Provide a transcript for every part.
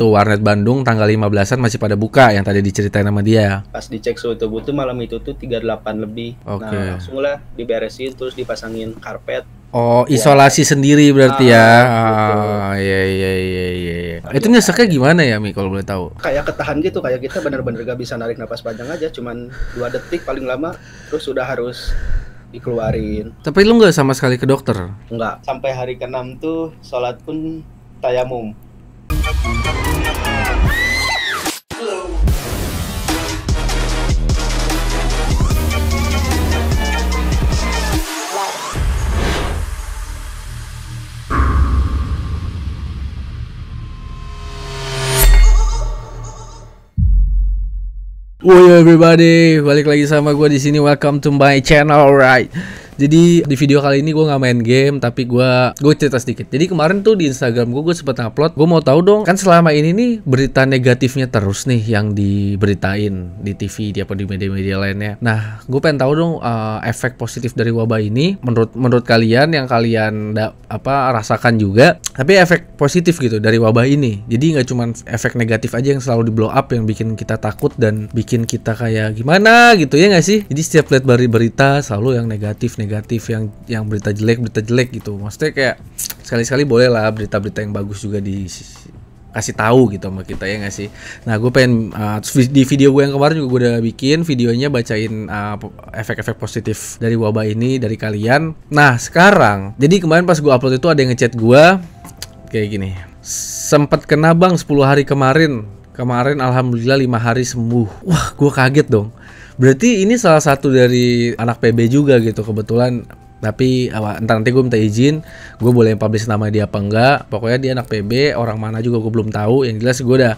Tuh warnet Bandung tanggal 15-an masih pada buka yang tadi diceritain sama dia. Pas dicek suhu tubuh tuh malam itu tuh 38 lebih. Okay. Nah, langsung lah diberesin terus dipasangin karpet. Oh, isolasi ya. sendiri berarti ah, ya. Ah, ah iya, iya iya iya iya. Itu nyeseknya gimana ya, Mi kalau boleh tahu? Kayak ketahan gitu, kayak kita bener-bener gak bisa narik nafas panjang aja, cuman dua detik paling lama terus sudah harus dikeluarin. Tapi lu nggak sama sekali ke dokter? Nggak. Sampai hari keenam tuh sholat pun tayamum. Woi everybody, balik lagi sama gue di sini. Welcome to my channel, right? Jadi di video kali ini gue nggak main game tapi gue gue cerita sedikit. Jadi kemarin tuh di Instagram gue gue sempet upload. Gue mau tahu dong kan selama ini nih berita negatifnya terus nih yang diberitain di TV di apa di media-media lainnya. Nah gue pengen tahu dong uh, efek positif dari wabah ini menurut menurut kalian yang kalian da, apa rasakan juga. Tapi efek positif gitu dari wabah ini. Jadi gak cuma efek negatif aja yang selalu di blow up yang bikin kita takut dan bikin kita kayak gimana gitu ya gak sih? Jadi setiap lihat berita selalu yang negatif negatif negatif yang yang berita jelek berita jelek gitu maksudnya kayak sekali-sekali boleh lah berita-berita yang bagus juga di kasih tahu gitu sama kita ya nggak sih nah gue pengen uh, di video gue yang kemarin juga gue udah bikin videonya bacain efek ah, efek-efek positif dari wabah ini dari kalian nah sekarang jadi kemarin pas gue upload itu ada yang ngechat gue kayak gini sempet kena bang 10 hari kemarin kemarin alhamdulillah lima hari sembuh wah gue kaget dong Berarti ini salah satu dari anak PB juga gitu kebetulan tapi apa, entar nanti gue minta izin gue boleh publish nama dia apa enggak pokoknya dia anak PB orang mana juga gue belum tahu yang jelas gue udah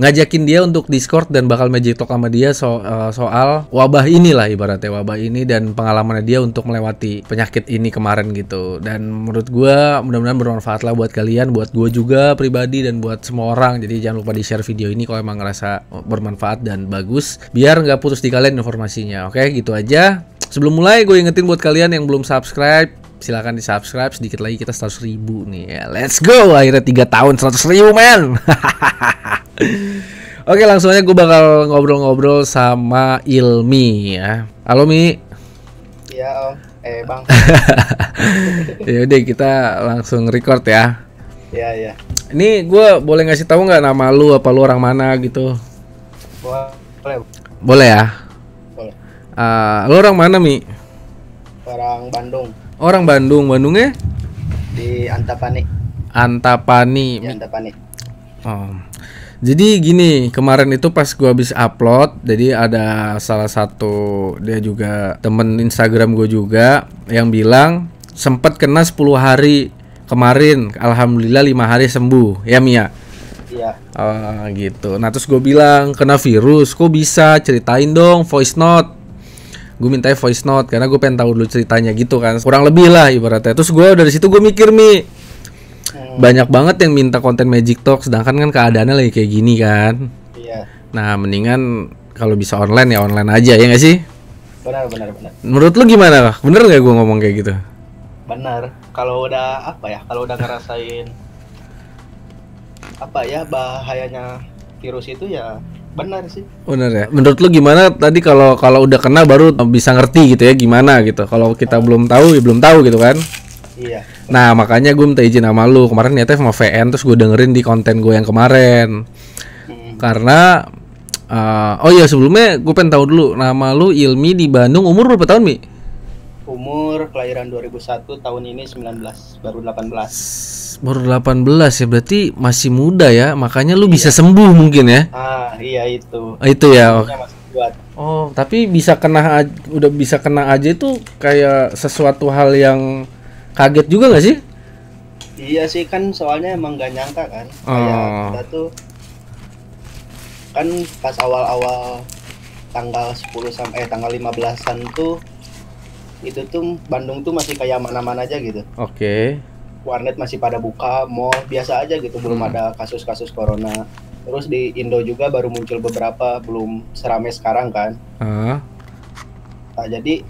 ngajakin dia untuk Discord dan bakal magic talk sama dia so, uh, soal wabah inilah ibaratnya wabah ini dan pengalamannya dia untuk melewati penyakit ini kemarin gitu. Dan menurut gue mudah-mudahan bermanfaat lah buat kalian, buat gue juga pribadi dan buat semua orang. Jadi jangan lupa di share video ini kalau emang ngerasa bermanfaat dan bagus. Biar nggak putus di kalian informasinya. Oke, gitu aja. Sebelum mulai gue ingetin buat kalian yang belum subscribe silahkan di subscribe sedikit lagi kita 100 ribu nih ya. Let's go akhirnya tiga tahun 100 ribu men Oke langsung aja gue bakal ngobrol-ngobrol sama Ilmi ya Halo Mi Iya om Eh bang Ya udah kita langsung record ya Iya iya Ini gue boleh ngasih tahu nggak nama lu apa lu orang mana gitu Boleh Boleh ya Boleh uh, Lu orang mana Mi? Orang Bandung Orang Bandung, Bandungnya? Di Antapani. Antapani. Di Antapani. Oh. Jadi gini, kemarin itu pas gua habis upload, jadi ada salah satu dia juga temen Instagram gue juga yang bilang sempat kena 10 hari kemarin, alhamdulillah lima hari sembuh, ya Mia. Iya. Oh, gitu. Nah terus gue bilang kena virus, kok bisa ceritain dong voice note gue minta voice note karena gue pengen tahu dulu ceritanya gitu kan kurang lebih lah ibaratnya terus gue dari situ gue mikir mi hmm. banyak banget yang minta konten Magic Talk sedangkan kan keadaannya lagi kayak gini kan iya nah mendingan kalau bisa online ya online aja ya gak sih benar benar benar menurut lu gimana lah bener nggak gue ngomong kayak gitu benar kalau udah apa ya kalau udah ngerasain apa ya bahayanya virus itu ya benar sih benar ya menurut lu gimana tadi kalau kalau udah kena baru bisa ngerti gitu ya gimana gitu kalau kita hmm. belum tahu ya belum tahu gitu kan iya nah makanya gue minta izin sama lu kemarin niatnya sama VN terus gue dengerin di konten gue yang kemarin hmm. karena uh, oh iya sebelumnya gue pengen tahu dulu nama lu Ilmi di Bandung umur berapa tahun Mi? umur kelahiran 2001 tahun ini 19 baru 18 baru 18 ya berarti masih muda ya makanya lu iya. bisa sembuh mungkin ya ah iya itu ah, itu ya oh. oh tapi bisa kena udah bisa kena aja itu kayak sesuatu hal yang kaget juga gak sih iya sih kan soalnya emang gak nyangka kan oh. kayak kita tuh kan pas awal-awal tanggal 10 sampai eh, tanggal 15-an tuh itu tuh Bandung tuh masih kayak mana-mana aja gitu. Oke. Okay. Warnet masih pada buka, mall biasa aja gitu, belum hmm. ada kasus-kasus corona. Terus di Indo juga baru muncul beberapa, belum seramai sekarang kan. Uh. Nah, jadi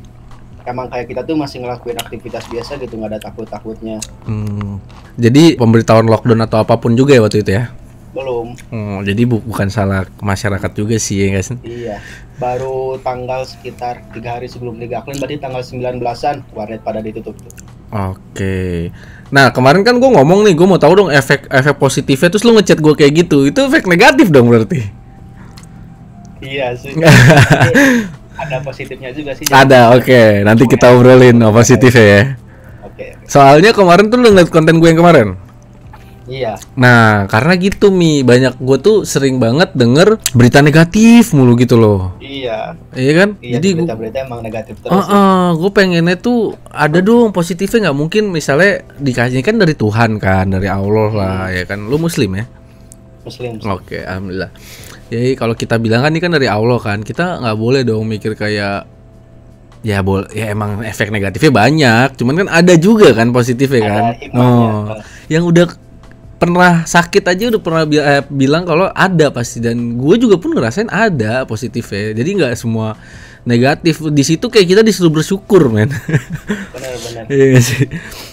emang kayak kita tuh masih ngelakuin aktivitas biasa gitu nggak ada takut takutnya. Hmm. Jadi pemberitahuan lockdown atau apapun juga ya waktu itu ya? belum. Oh, jadi bu bukan salah masyarakat juga sih ya guys. Iya. Baru tanggal sekitar tiga hari sebelum Liga Akron berarti tanggal 19-an warnet pada ditutup tuh. Oke. Nah, kemarin kan gue ngomong nih, gue mau tahu dong efek efek positifnya terus lu ngechat gue kayak gitu. Itu efek negatif dong berarti. Iya sih. ada positifnya juga sih. Ada, oke. Okay. Nanti kita obrolin oh, positifnya ya. Oke. Okay. Soalnya kemarin tuh lu ngeliat konten gue yang kemarin. Iya. Nah, karena gitu Mi, banyak gue tuh sering banget denger berita negatif mulu gitu loh. Iya. Iya kan? Iya, Jadi berita-berita emang negatif terus. Uh, uh, gue pengennya tuh ada dong positifnya nggak mungkin misalnya dikasih kan dari Tuhan kan, dari Allah lah hmm. ya kan. Lu muslim ya? Muslim. Oke, okay, alhamdulillah. Jadi kalau kita bilang kan ini kan dari Allah kan, kita nggak boleh dong mikir kayak ya bol, ya emang efek negatifnya banyak cuman kan ada juga kan positifnya ada kan oh yang udah pernah sakit aja udah pernah bi eh, bilang kalau ada pasti dan gue juga pun ngerasain ada positif ya jadi nggak semua negatif di situ kayak kita disuruh bersyukur men benar-benar iya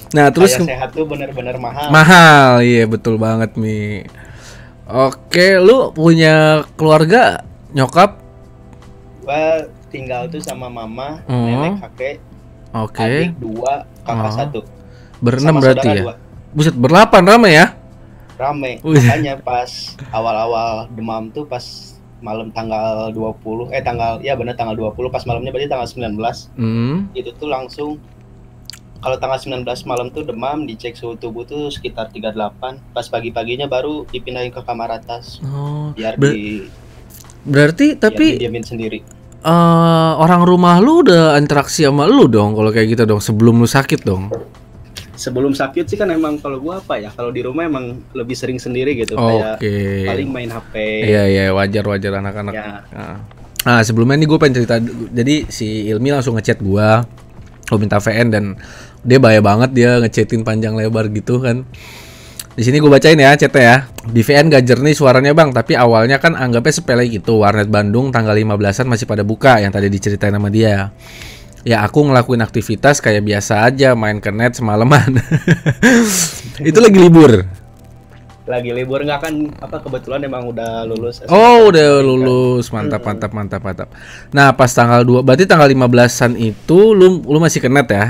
nah terus Kaya sehat tuh benar-benar mahal mahal iya betul banget mi oke lu punya keluarga nyokap gua tinggal tuh sama mama uh hmm. -huh. nenek kakek oke okay. dua kakak uh ah. -huh. satu berenam berarti ya dua. buset berlapan ramai ya rame Udah. Oh, iya. makanya pas awal-awal demam tuh pas malam tanggal 20 eh tanggal ya bener tanggal 20 pas malamnya berarti tanggal 19 mm. Mm-hmm. itu tuh langsung kalau tanggal 19 malam tuh demam dicek suhu tubuh tuh sekitar 38 pas pagi-paginya baru dipindahin ke kamar atas oh, biar ber di berarti biar tapi diamin sendiri uh, orang rumah lu udah interaksi sama lu dong kalau kayak gitu dong sebelum lu sakit dong sebelum sakit sih kan emang kalau gua apa ya kalau di rumah emang lebih sering sendiri gitu oh, kayak okay. paling main HP iya iya wajar wajar anak-anak ya. nah sebelumnya ini gue pengen cerita jadi si Ilmi langsung ngechat gua gue minta VN dan dia bahaya banget dia ngechatin panjang lebar gitu kan di sini gue bacain ya chatnya ya. Di VN gak jernih suaranya bang, tapi awalnya kan anggapnya sepele gitu. Warnet Bandung tanggal 15-an masih pada buka yang tadi diceritain sama dia ya aku ngelakuin aktivitas kayak biasa aja main ke net semalaman itu lagi libur lagi libur nggak kan apa kebetulan emang udah lulus SMA oh udah lulus mantap mantap mantap mantap nah pas tanggal 2 berarti tanggal 15-an itu lu lu masih ke net ya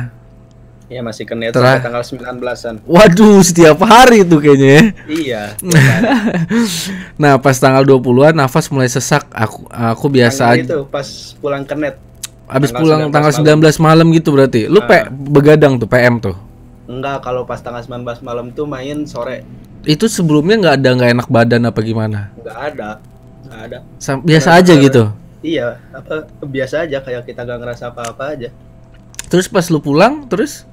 Iya masih kena Terah. tanggal 19-an. Waduh, setiap hari itu kayaknya. Ya. Iya. nah, pas tanggal 20-an nafas mulai sesak. Aku aku biasa aja. itu pas pulang kenet Habis pulang tanggal 19 malam. malam gitu berarti. Lu nah. begadang tuh PM tuh. Enggak, kalau pas tanggal 19 malam tuh main sore. Itu sebelumnya nggak ada nggak enak badan apa gimana? Nggak ada. Nggak ada. Sam biasa aja ada. gitu. Iya, apa biasa aja kayak kita gak ngerasa apa-apa aja. Terus pas lu pulang, terus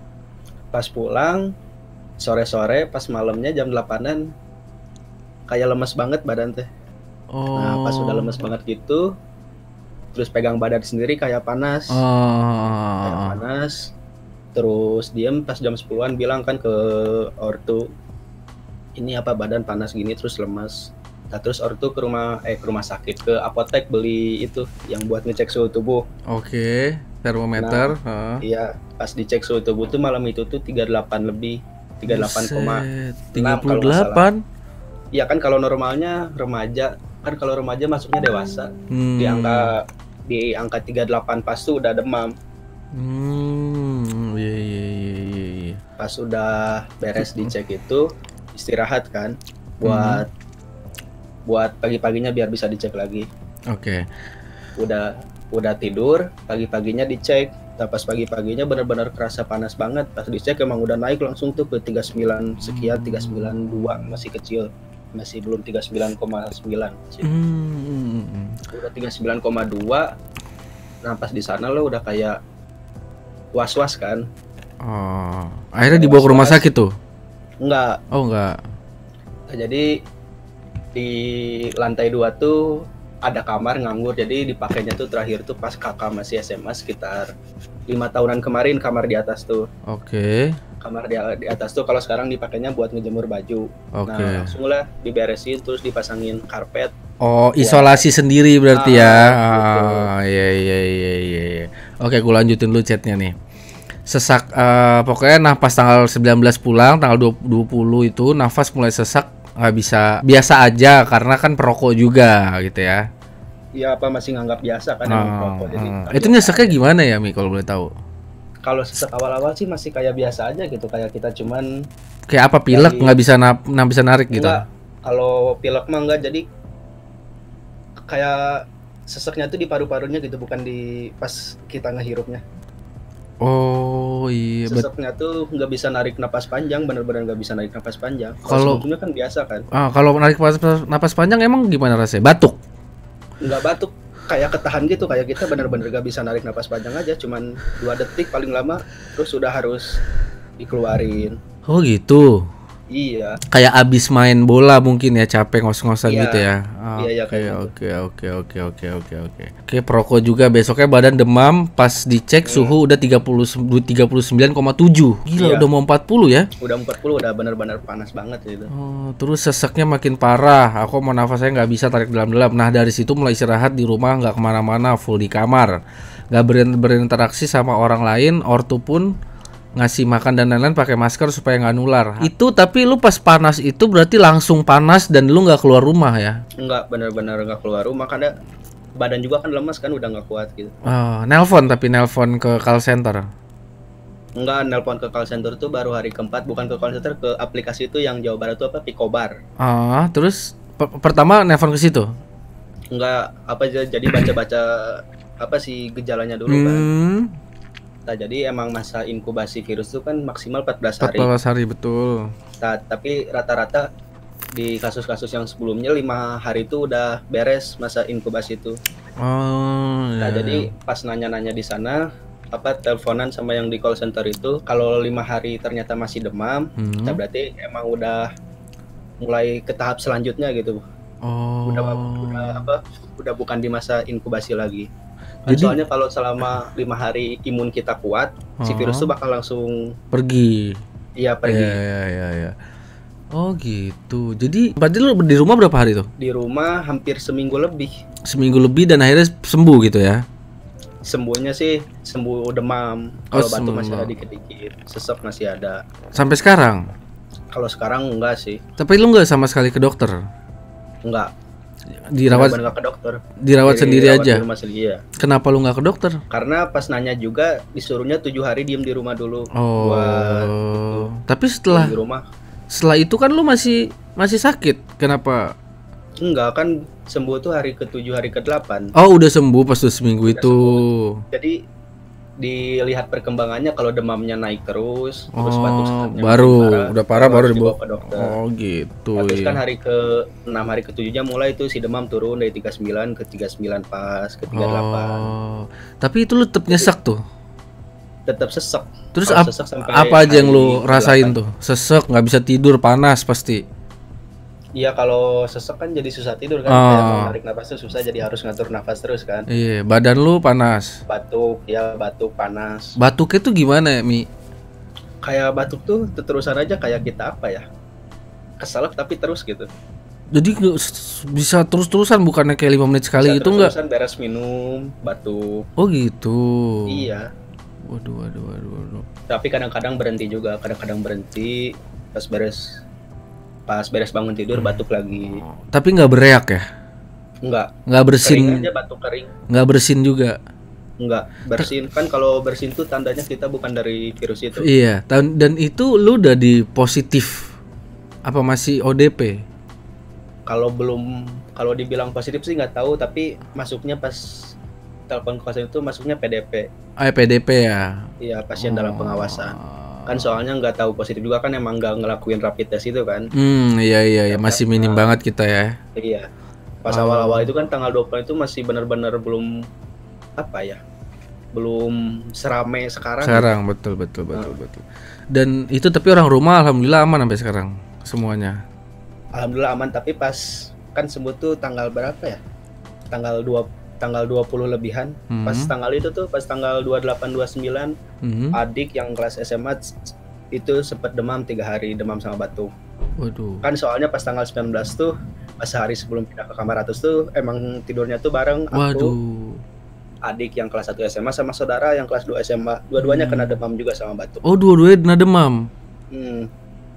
pas pulang sore-sore pas malamnya jam 8-an kayak lemes banget badan teh. Oh. Nah, pas udah lemes oh. banget gitu, terus pegang badan sendiri kayak panas oh. kayak ah. panas terus diem pas jam 10-an bilang kan ke ortu ini apa badan panas gini terus lemas nah terus ortu ke rumah eh ke rumah sakit ke apotek beli itu yang buat ngecek suhu tubuh oke okay. termometer nah, huh. iya pas dicek suhu tubuh tuh malam itu tuh 38 lebih 38,6 38 Iya kan kalau normalnya remaja kan kalau remaja masuknya dewasa hmm. di angka di angka 38 pas itu udah demam. Hmm, iya iya iya iya. iya. Pas udah beres dicek itu istirahat kan hmm. buat hmm. buat pagi-paginya biar bisa dicek lagi. Oke. Okay. Udah udah tidur, pagi-paginya dicek. Nah, pas pagi-paginya benar-benar kerasa panas banget. Pas dicek emang udah naik langsung tuh ke 39 sekian, 392 hmm. masih kecil masih belum 39,9 hmm, hmm, hmm, hmm. Udah 39,2. Nah, pas di sana lo udah kayak was-was kan? Oh, akhirnya dibawa ke rumah sakit tuh? Enggak. Oh, enggak. Nah, jadi di lantai dua tuh ada kamar nganggur jadi dipakainya tuh terakhir tuh pas kakak masih SMA sekitar lima tahunan kemarin kamar di atas tuh oke kamar di, di atas tuh kalau sekarang dipakainya buat ngejemur baju. Okay. Nah, langsung lah diberesin terus dipasangin karpet. Oh, isolasi sendiri berarti ah, ya. Ah, ah iya, iya iya iya iya. Oke, gue lanjutin lu chatnya nih. Sesak uh, pokoknya nafas pas tanggal 19 pulang, tanggal 20 itu nafas mulai sesak, nggak bisa biasa aja karena kan perokok juga gitu ya. Iya apa masih nganggap biasa kan ah, perokok. Jadi, ah. Itu nyeseknya gimana ya Mi kalau boleh tahu? kalau sesek awal-awal sih masih kayak biasa aja gitu kayak kita cuman kayak apa pilek nggak bisa na nggak bisa narik gitu kalau pilek mah enggak jadi kayak seseknya tuh di paru-parunya gitu bukan di pas kita ngehirupnya oh iya seseknya tuh nggak bisa narik napas panjang bener-bener nggak bisa narik napas panjang kalau sebelumnya kan biasa kan ah kalau narik napas, napas panjang emang gimana rasanya batuk nggak batuk kayak ketahan gitu kayak kita bener-bener gak bisa narik nafas panjang aja cuman dua detik paling lama terus sudah harus dikeluarin oh gitu Iya. Kayak abis main bola mungkin ya capek ngos-ngosan iya. gitu ya. Oke ah, iya, iya gitu. oke, oke oke oke oke oke. Oke, perokok juga besoknya badan demam pas dicek hmm. suhu udah 30 39,7. Gila iya. udah mau 40 ya. Udah 40 udah benar-benar panas banget gitu. Oh, terus seseknya makin parah. Aku mau nafasnya nggak bisa tarik dalam-dalam. Nah, dari situ mulai istirahat di rumah nggak kemana-mana full di kamar. Nggak berinteraksi sama orang lain, ortu pun ngasih makan dan lain-lain pakai masker supaya nggak nular. Itu tapi lu pas panas itu berarti langsung panas dan lu nggak keluar rumah ya? Nggak, benar-benar nggak keluar rumah karena badan juga kan lemas kan udah nggak kuat gitu. Oh, nelpon tapi nelpon ke call center. Enggak, nelpon ke call center tuh baru hari keempat, bukan ke call center ke aplikasi itu yang Jawa Barat tuh apa Picobar. Ah, oh, terus pertama nelpon ke situ? Enggak, apa jadi baca-baca apa sih gejalanya dulu hmm. kan kita. jadi emang masa inkubasi virus itu kan maksimal 14 hari. 14 hari betul. Nah, tapi rata-rata di kasus-kasus yang sebelumnya lima hari itu udah beres masa inkubasi itu. Oh. Iya, nah, iya. jadi iya. pas nanya-nanya di sana apa teleponan sama yang di call center itu kalau lima hari ternyata masih demam, hmm. Nah berarti emang udah mulai ke tahap selanjutnya gitu. Oh. Udah udah apa? Udah bukan di masa inkubasi lagi. Jadi, kan Soalnya kalau selama lima hari imun kita kuat, uh -huh. si virus itu bakal langsung pergi. Iya pergi. Iya iya iya. Ya. Oh gitu. Jadi berarti lu di rumah berapa hari tuh? Di rumah hampir seminggu lebih. Seminggu lebih dan akhirnya sembuh gitu ya? Sembuhnya sih sembuh demam. Oh, kalau batu masih ada dikit-dikit, sesak masih ada. Sampai sekarang? Kalau sekarang enggak sih. Tapi lu enggak sama sekali ke dokter? Enggak dirawat ke dokter dirawat iya, iya, sendiri aja di rumah sendiri, ya. kenapa lu nggak ke dokter karena pas nanya juga disuruhnya tujuh hari diem di rumah dulu oh buat, gitu. tapi setelah di rumah setelah itu kan lu masih masih sakit kenapa enggak kan sembuh tuh hari ke tujuh hari ke delapan oh udah sembuh pas tuh seminggu udah itu sembuh. jadi dilihat perkembangannya kalau demamnya naik terus oh, terus batuk baru parah, udah parah baru dibawa ke dokter oh gitu nah, terus iya. kan hari ke enam hari ke nya mulai itu si demam turun dari 39 ke 39 pas ke 38 oh, tapi itu lu tetap nyesek tuh tetap sesek terus ap sesek apa aja yang lu rasain 8. tuh sesek nggak bisa tidur panas pasti Iya kalau sesek kan jadi susah tidur kan, oh. kayak tarik nafas tuh susah jadi harus ngatur nafas terus kan. Iya, badan lu panas. Batuk, ya batuk panas. Batuk itu gimana ya, Mi? Kayak batuk tuh terusan aja kayak kita apa ya? Keselak tapi terus gitu. Jadi bisa terus-terusan bukannya kayak lima menit sekali bisa gitu enggak? terusan beres minum, batuk. Oh gitu. Iya. Waduh, waduh, waduh, waduh. Tapi kadang-kadang berhenti juga, kadang-kadang berhenti pas beres pas beres bangun tidur hmm. batuk lagi tapi nggak bereak ya nggak nggak bersin kering aja batuk kering nggak bersin juga nggak bersin kan kalau bersin tuh tandanya kita bukan dari virus itu iya dan itu lu udah di positif apa masih ODP kalau belum kalau dibilang positif sih nggak tahu tapi masuknya pas telepon kuasa itu masuknya PDP ah PDP ya iya pasien oh. dalam pengawasan kan soalnya nggak tahu positif juga kan emang nggak ngelakuin rapid test itu kan hmm iya iya ya, masih nah, minim nah, banget kita ya iya pas awal-awal oh. itu kan tanggal 20 itu masih benar-benar belum apa ya belum serame sekarang sekarang ya. betul betul betul nah. betul dan itu tapi orang rumah alhamdulillah aman sampai sekarang semuanya alhamdulillah aman tapi pas kan sembuh tuh tanggal berapa ya tanggal 20 tanggal 20 lebihan. Mm-hmm. Pas hmm. tanggal itu tuh pas tanggal 28 29 mm-hmm. adik yang kelas SMA itu sempat demam tiga hari demam sama batuk. Waduh. Kan soalnya pas tanggal 19 tuh pas hari sebelum pindah ke kamar ratus tuh emang tidurnya tuh bareng aku. Waduh. Adik yang kelas 1 SMA sama saudara yang kelas 2 SMA, dua-duanya hmm. kena demam juga sama batuk. Oh, dua-duanya kena demam. Hmm.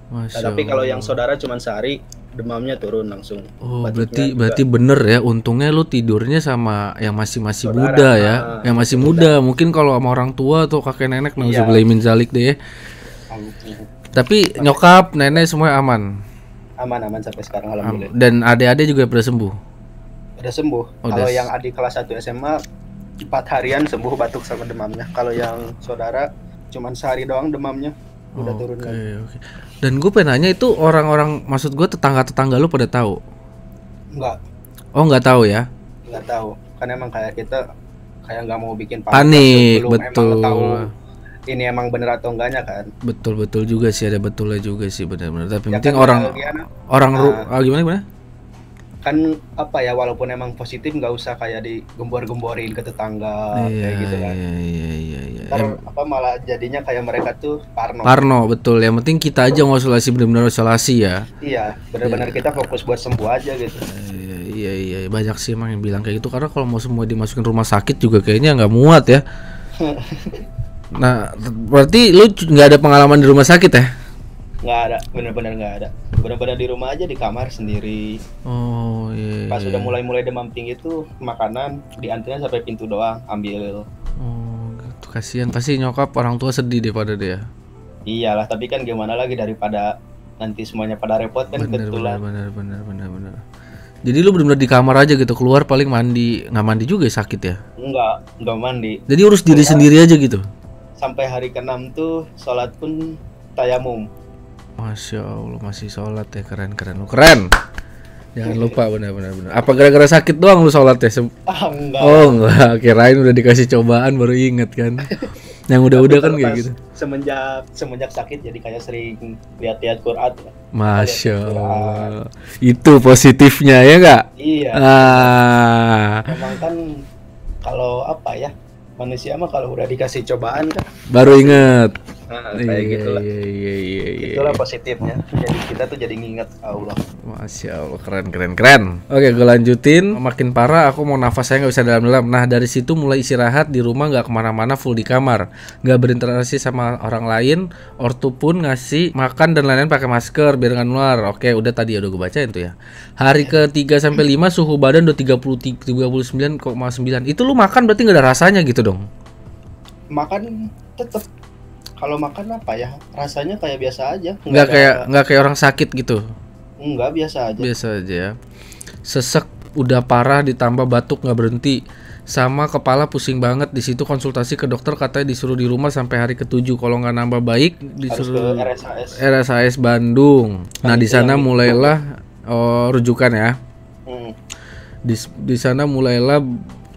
Nah, tapi kalau yang saudara cuma sehari, demamnya turun langsung. Oh, berarti juga. berarti bener ya. Untungnya lu tidurnya sama yang masih masih muda ya, nah, yang masih muda. Itu. Mungkin kalau sama orang tua atau kakek nenek nggak iya. beli minzalik deh. Tapi nyokap, nenek semua aman. Aman aman sampai sekarang alhamdulillah. Dan adik-adik juga pernah sembuh. Udah sembuh. Oh, kalau yang adik kelas 1 SMA empat harian sembuh batuk sama demamnya. Kalau yang saudara cuman sehari doang demamnya udah okay, turun Oke Okay. Dan gue pengen nanya itu orang-orang maksud gue tetangga-tetangga lu pada tahu? Enggak. Oh nggak tahu ya? Nggak tahu. Karena emang kayak kita kayak nggak mau bikin panik, panik betul. emang tahu ini emang bener atau enggaknya kan? Betul betul juga sih ada betulnya juga sih benar-benar. Tapi ya penting kan orang orang nah, ah, gimana gimana? kan apa ya walaupun emang positif nggak usah kayak digembor-gemborin ke tetangga iya, kayak gitu kan. Iya iya iya. iya. Ntar, em apa malah jadinya kayak mereka tuh parno. Parno betul. Yang penting kita aja isolasi benar-benar isolasi ya. Iya, benar-benar iya. kita fokus buat sembuh aja gitu. Iya iya iya banyak sih emang yang bilang kayak gitu karena kalau mau semua dimasukin rumah sakit juga kayaknya nggak muat ya. nah, berarti lu nggak ada pengalaman di rumah sakit ya? nggak ada benar-benar nggak ada benar-benar di rumah aja di kamar sendiri oh iya, iya. pas iya. udah mulai-mulai demam tinggi tuh makanan diantrinya sampai pintu doang ambil oh gitu kasihan pasti nyokap orang tua sedih deh pada dia iyalah tapi kan gimana lagi daripada nanti semuanya pada repot kan bener, kebetulan bener bener bener bener jadi lu benar-benar di kamar aja gitu keluar paling mandi nggak mandi juga ya sakit ya nggak nggak mandi jadi urus diri sendiri aja gitu sampai hari keenam tuh sholat pun tayamum Masya Allah masih sholat ya keren keren lu keren. Jangan lupa benar-benar benar. Apa gara-gara sakit doang lu sholat ya? Sem- ah, enggak. Oh enggak, kirain udah dikasih cobaan baru inget kan. Yang udah-udah kan kayak gitu. Semenjak semenjak sakit jadi kayak sering lihat-lihat Quran. Masya Allah. Itu positifnya ya enggak? Iya. Ah. Memang kan kalau apa ya? Manusia mah kalau udah dikasih cobaan kan baru inget nah, kayak iya, gitulah iya, iya, iya, yeah, itulah positifnya jadi kita tuh jadi nginget Allah masya Allah keren keren keren oke gue lanjutin makin parah aku mau nafas saya nggak bisa dalam dalam nah dari situ mulai istirahat di rumah nggak kemana-mana full di kamar nggak berinteraksi sama orang lain ortu pun ngasih makan dan lain-lain pakai masker biar nggak nular oke udah tadi udah gue bacain tuh ya hari ke 3 sampai 5 suhu badan udah 30 39,9 itu lu makan berarti nggak ada rasanya gitu dong makan tetap kalau makan apa ya rasanya kayak biasa aja nggak, kayak nggak kayak orang sakit gitu nggak biasa aja biasa aja ya sesek udah parah ditambah batuk nggak berhenti sama kepala pusing banget di situ konsultasi ke dokter katanya disuruh di rumah sampai hari ketujuh kalau nggak nambah baik disuruh Harus ke RSAS RSAS Bandung nah di iya, sana mulailah oh, rujukan ya hmm. di di sana mulailah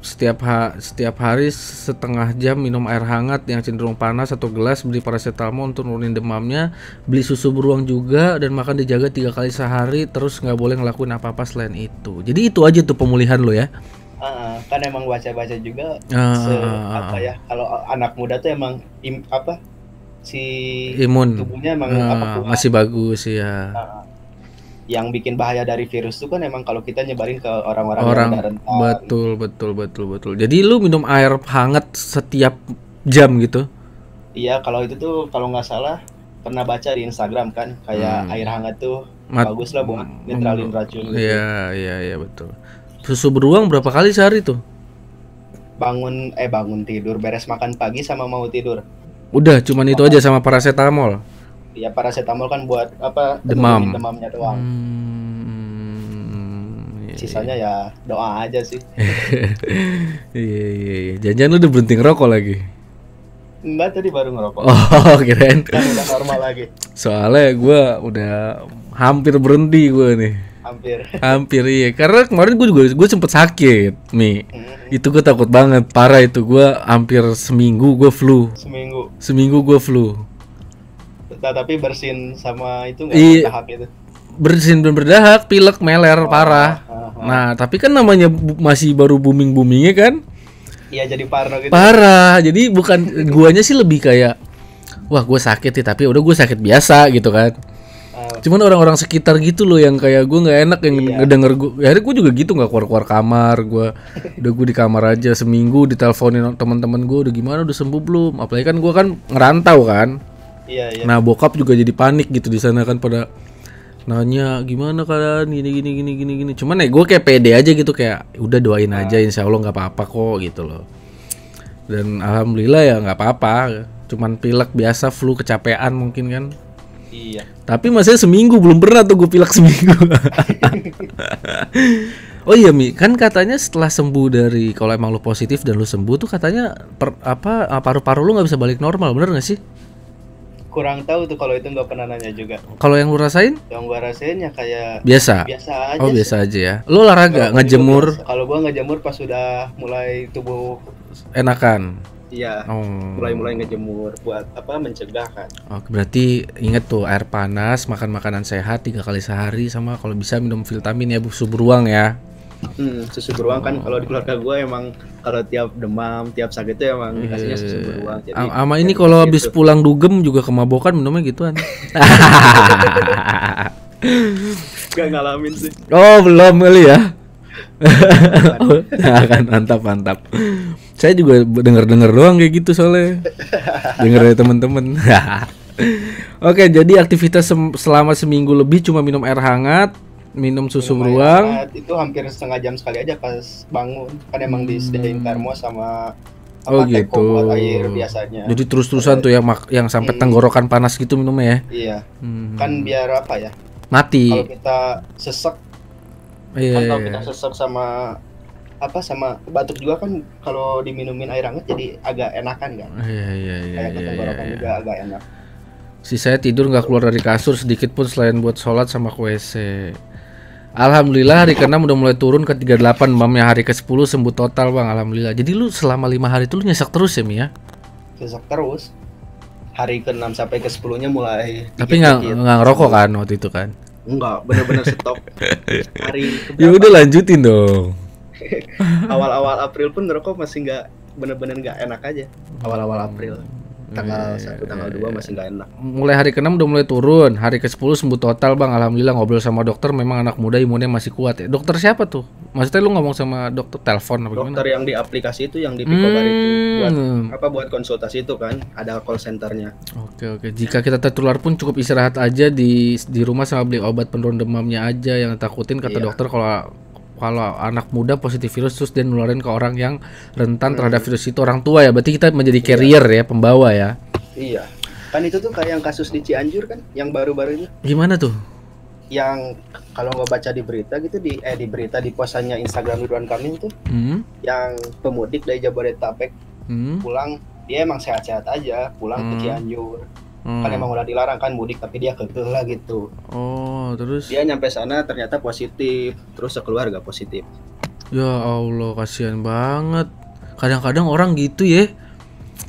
setiap ha setiap hari setengah jam minum air hangat yang cenderung panas satu gelas beli paracetamol untuk nurunin demamnya beli susu beruang juga dan makan dijaga tiga kali sehari terus nggak boleh ngelakuin apa apa selain itu jadi itu aja tuh pemulihan lo ya uh, kan emang baca-baca juga uh, apa ya kalau anak muda tuh emang im apa si imun tubuhnya emang uh, apa masih bagus ya uh, yang bikin bahaya dari virus itu kan emang kalau kita nyebarin ke orang-orang orang, yang rentan. Betul, betul, betul, betul. Jadi lu minum air hangat setiap jam gitu? Iya, kalau itu tuh kalau nggak salah pernah baca di Instagram kan kayak hmm. air hangat tuh Mat bagus lah buat netralin hmm. racun. Gitu. Iya, gitu. iya, iya betul. Susu beruang berapa kali sehari tuh? Bangun eh bangun tidur, beres makan pagi sama mau tidur. Udah, cuman itu aja sama parasetamol ya paracetamol kan buat apa demam demamnya doang hmm, iya, sisanya iya. ya doa aja sih iya iya iya jangan lu udah berhenti ngerokok lagi Enggak tadi baru ngerokok oh keren kan udah normal lagi soalnya gue udah hampir berhenti gue nih hampir hampir iya karena kemarin gue juga gue sempet sakit mi mm-hmm. itu gue takut banget parah itu gue hampir seminggu gue flu seminggu seminggu gue flu nah, tapi bersin sama itu nggak iya. berdahak itu bersin dan berdahak pilek meler oh, parah uh, nah tapi kan namanya masih baru booming boomingnya kan iya jadi parno gitu parah jadi bukan guanya sih lebih kayak wah gue sakit sih tapi udah gue sakit biasa gitu kan ah. cuman orang-orang sekitar gitu loh yang kayak gue nggak enak yang iya. ngedenger gue ya, gue juga gitu nggak keluar-keluar kamar gue udah gue di kamar aja seminggu diteleponin teman-teman gue udah gimana udah sembuh belum apalagi kan gue kan ngerantau kan Iya, iya, Nah, bokap juga jadi panik gitu di sana kan pada nanya gimana kalian gini gini gini gini gini. Cuman ya gue kayak pede aja gitu kayak udah doain nah. aja ah. insya Allah nggak apa-apa kok gitu loh. Dan alhamdulillah ya nggak apa-apa. Cuman pilek biasa flu kecapean mungkin kan. Iya. Tapi masih seminggu belum pernah tuh gue pilek seminggu. oh iya Mi, kan katanya setelah sembuh dari kalau emang lu positif dan lu sembuh tuh katanya per, apa paru-paru lu nggak bisa balik normal, bener nggak sih? kurang tahu tuh kalau itu nggak pernah nanya juga. Kalau yang lu rasain? Yang gua rasain ya kayak biasa. Biasa aja. Oh, biasa aja ya. Lu olahraga, ngejemur. Kalau gua ngejemur pas sudah mulai tubuh enakan. Iya. Oh. Mulai-mulai ngejemur buat apa mencegah kan. Oh, berarti inget tuh air panas, makan makanan sehat tiga kali sehari sama kalau bisa minum vitamin ya susu beruang ya. Hmm, susu beruang oh. kan kalau di keluarga gue emang kalau tiap demam tiap sakit itu emang iya. dikasihnya susu beruang jadi ama ini kalau gitu. habis pulang dugem juga kemabokan minumnya gituan Gak ngalamin sih oh belum kali ya nah, kan mantap mantap saya juga denger denger doang kayak gitu soalnya denger dari temen-temen Oke, jadi aktivitas selama seminggu lebih cuma minum air hangat, minum susu beruang. Itu hampir setengah jam sekali aja pas bangun. Kan emang hmm. disediain termos sama Oh gitu. Teko buat air biasanya. Jadi terus-terusan tuh ya mak yang sampai hmm. tenggorokan panas gitu minumnya ya. Iya. Hmm. Kan biar apa ya? Mati. Kalau kita sesek. Iya. Kan yeah. kalau iya. kita sesek sama apa sama batuk juga kan kalau diminumin air hangat jadi agak enakan kan. Iya iya iya. Kayak iya, tenggorokan iya, iya. juga agak enak. Si saya tidur nggak keluar dari kasur sedikit pun selain buat sholat sama ke WC. Alhamdulillah hari ke-6 udah mulai turun ke 38 Bang ya hari ke-10 sembuh total Bang Alhamdulillah Jadi lu selama 5 hari itu lu nyesek terus ya Mi ya? Nyesek terus Hari ke-6 sampai ke-10 nya mulai Tapi nggak ngerokok kan waktu itu kan? Enggak, bener-bener stop Hari Ya udah lanjutin dong Awal-awal April pun ngerokok masih nggak bener-bener nggak enak aja Awal-awal April tanggal iya, satu iya, tanggal iya, dua masih nggak enak mulai hari keenam udah mulai turun hari ke 10 sembuh total bang alhamdulillah ngobrol sama dokter memang anak muda imunnya masih kuat ya dokter siapa tuh maksudnya lu ngomong sama dokter telepon apa dokter gimana? yang di aplikasi itu yang di Picobar hmm. itu buat apa buat konsultasi itu kan ada call centernya oke oke jika kita tertular pun cukup istirahat aja di di rumah sama beli obat penurun demamnya aja yang takutin kata yeah. dokter kalau kalau anak muda positif virus terus dia nularin ke orang yang rentan hmm. terhadap virus itu orang tua ya berarti kita menjadi iya. carrier iya. ya pembawa ya iya kan itu tuh kayak yang kasus di Cianjur kan yang baru-baru ini gimana tuh yang kalau nggak baca di berita gitu di eh di berita di posannya Instagram Ridwan Kamil tuh hmm. yang pemudik dari Jabodetabek hmm. pulang dia emang sehat-sehat aja pulang hmm. ke Cianjur Hmm. Kan emang udah dilarang kan mudik tapi dia kekeh lah gitu. Oh, terus dia nyampe sana ternyata positif, terus sekeluarga positif. Ya Allah, kasihan banget. Kadang-kadang orang gitu ya.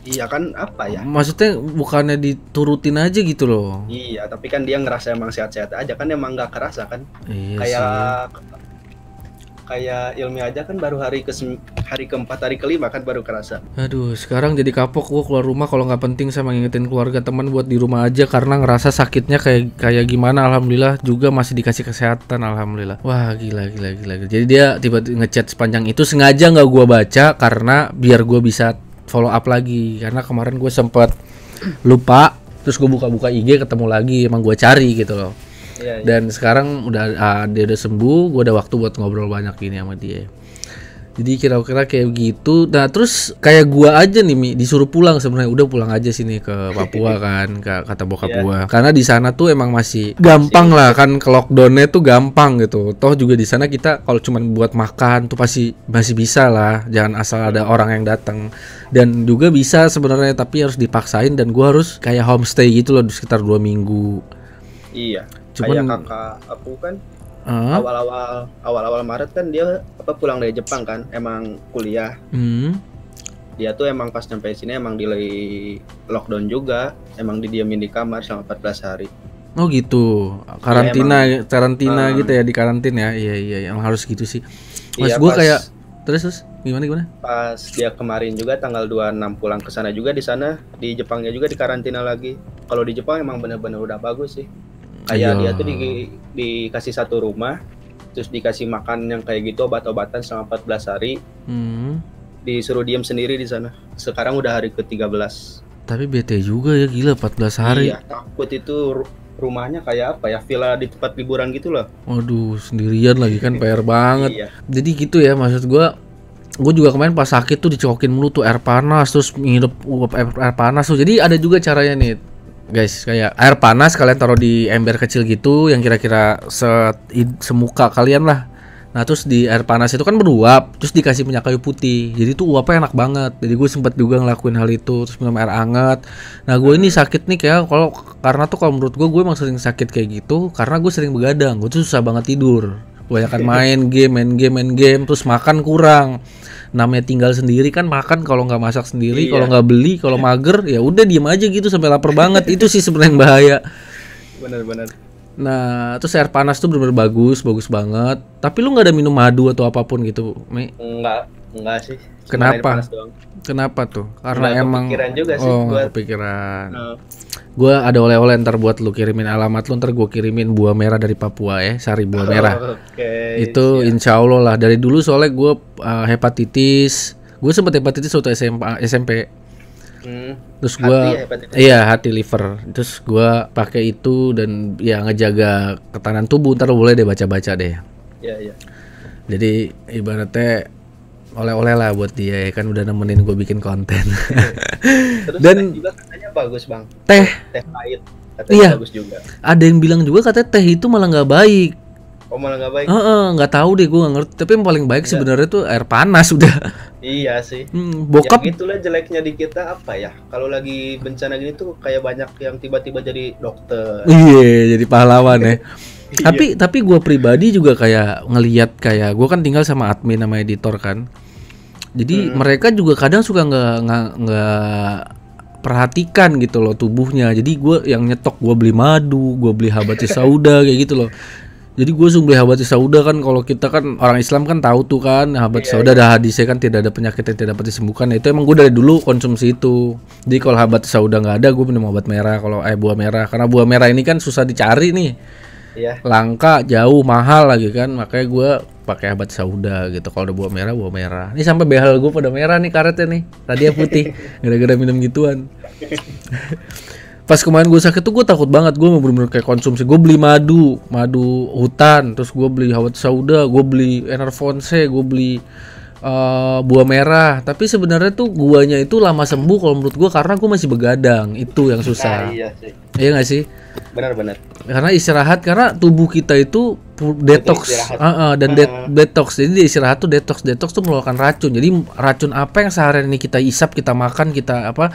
Iya kan apa ya? Maksudnya bukannya diturutin aja gitu loh. Iya, tapi kan dia ngerasa emang sehat-sehat aja kan emang nggak kerasa kan. Iya Kayak kayak ilmi aja kan baru hari ke hari keempat hari kelima kan baru kerasa aduh sekarang jadi kapok gua keluar rumah kalau nggak penting saya ngingetin keluarga teman buat di rumah aja karena ngerasa sakitnya kayak kayak gimana alhamdulillah juga masih dikasih kesehatan alhamdulillah wah gila gila gila, jadi dia tiba-tiba ngechat sepanjang itu sengaja nggak gua baca karena biar gua bisa follow up lagi karena kemarin gue sempet lupa terus gue buka-buka IG ketemu lagi emang gue cari gitu loh Iya, iya. dan sekarang udah uh, dia udah sembuh gue ada waktu buat ngobrol banyak gini sama dia jadi kira-kira kayak gitu nah terus kayak gua aja nih Mi disuruh pulang sebenarnya udah pulang aja sini ke Papua kan kata bokap yeah. gua karena di sana tuh emang masih gampang lah kan ke lockdownnya tuh gampang gitu toh juga di sana kita kalau cuman buat makan tuh pasti masih bisa lah jangan asal ada orang yang datang dan juga bisa sebenarnya tapi harus dipaksain dan gua harus kayak homestay gitu loh sekitar dua minggu iya Cuman, kayak kakak aku kan awal awal-awal awal-awal Maret kan dia apa pulang dari Jepang kan emang kuliah hmm. dia tuh emang pas sampai sini emang di lockdown juga emang didiamin di kamar selama 14 hari Oh gitu, karantina, ya, emang, karantina um, gitu ya di karantin ya, iya iya, yang iya, harus gitu sih. Mas iya, gue kayak terus terus gimana gimana? Pas dia kemarin juga tanggal 26 pulang ke sana juga di sana di Jepangnya juga di karantina lagi. Kalau di Jepang emang bener-bener udah bagus sih. Iya. kayak Ayo. dia tuh di, dikasih satu rumah terus dikasih makan yang kayak gitu obat-obatan selama 14 hari hmm. disuruh diem sendiri di sana sekarang udah hari ke-13 tapi bete juga ya gila 14 hari iya takut itu rumahnya kayak apa ya villa di tempat liburan gitu loh waduh sendirian lagi kan PR banget iya. jadi gitu ya maksud gua gue juga kemarin pas sakit tuh dicokokin mulu tuh air panas terus nginep uh, air panas tuh jadi ada juga caranya nih guys kayak air panas kalian taruh di ember kecil gitu yang kira-kira se semuka kalian lah nah terus di air panas itu kan beruap terus dikasih minyak kayu putih jadi tuh uapnya enak banget jadi gue sempet juga ngelakuin hal itu terus minum air hangat. nah gue ini sakit nih kayak kalau karena tuh kalau menurut gue gue emang sering sakit kayak gitu karena gue sering begadang gue tuh susah banget tidur akan main game main game main game terus makan kurang namanya tinggal sendiri kan makan kalau nggak masak sendiri iya. kalau nggak beli kalau mager ya udah diem aja gitu sampai lapar banget itu sih sebenarnya yang bahaya benar-benar nah terus air panas tuh benar-benar bagus bagus banget tapi lu nggak ada minum madu atau apapun gitu Mi? enggak, enggak sih Kenapa? Kenapa tuh? Karena Cuma emang juga sih oh, kepikiran. Pikiran. Uh. Oh. Gua ada oleh-oleh ntar buat lu kirimin alamat lu ntar gua kirimin buah merah dari Papua ya, sari buah oh, merah. Okay, Itu yeah. insya Allah lah. Dari dulu soalnya gua uh, hepatitis. Gue sempet hepatitis waktu SMA, SMP. Hmm. Terus gua hati, ya, iya hati liver. Terus gua pakai itu dan ya ngejaga ketahanan tubuh. Ntar boleh deh baca-baca deh. Iya, iya. Jadi ibaratnya oleh-oleh lah buat dia ya kan udah nemenin gue bikin konten. Iya. Terus Dan teh juga katanya bagus bang. Teh. Teh pahit. Katanya iya. Bagus juga. Ada yang bilang juga katanya teh itu malah nggak baik. Oh malah nggak baik. Heeh, uh, nggak tahu deh gue nggak ngerti. Tapi yang paling baik iya. sebenarnya tuh air panas udah. Iya sih. Hmm, bokap. Yang itulah jeleknya di kita apa ya? Kalau lagi bencana gini tuh kayak banyak yang tiba-tiba jadi dokter. Iya, jadi pahlawan ya. tapi iya. tapi gue pribadi juga kayak ngeliat kayak gue kan tinggal sama admin sama editor kan jadi hmm. mereka juga kadang suka nggak nggak perhatikan gitu loh tubuhnya. Jadi gue yang nyetok gue beli madu, gue beli habatus sauda kayak gitu loh. Jadi gue langsung beli habatus sauda kan kalau kita kan orang Islam kan tahu tuh kan habatus iya, sauda iya. ada hadisnya kan tidak ada penyakit yang tidak dapat disembuhkan. Nah, itu emang gue dari dulu konsumsi itu. Jadi kalau habatus sauda nggak ada gue minum obat merah kalau eh buah merah karena buah merah ini kan susah dicari nih yeah. langka jauh mahal lagi kan makanya gue pakai obat sauda gitu kalau udah buah merah buah merah ini sampai behel gue pada merah nih karetnya nih tadi ya putih gara-gara minum gituan pas kemarin gue sakit tuh gue takut banget gue mau bener-bener kayak konsumsi gue beli madu madu hutan terus gue beli hawat sauda gue beli enerfonse gue beli Eh, buah merah tapi sebenarnya tuh guanya itu lama sembuh kalau menurut gua karena gua masih begadang itu yang susah nah, iya sih iya gak sih benar-benar karena istirahat karena tubuh kita itu detox uh, uh, dan de uh. Ah. detox jadi istirahat tuh detox detox tuh mengeluarkan racun jadi racun apa yang seharian ini kita isap kita makan kita apa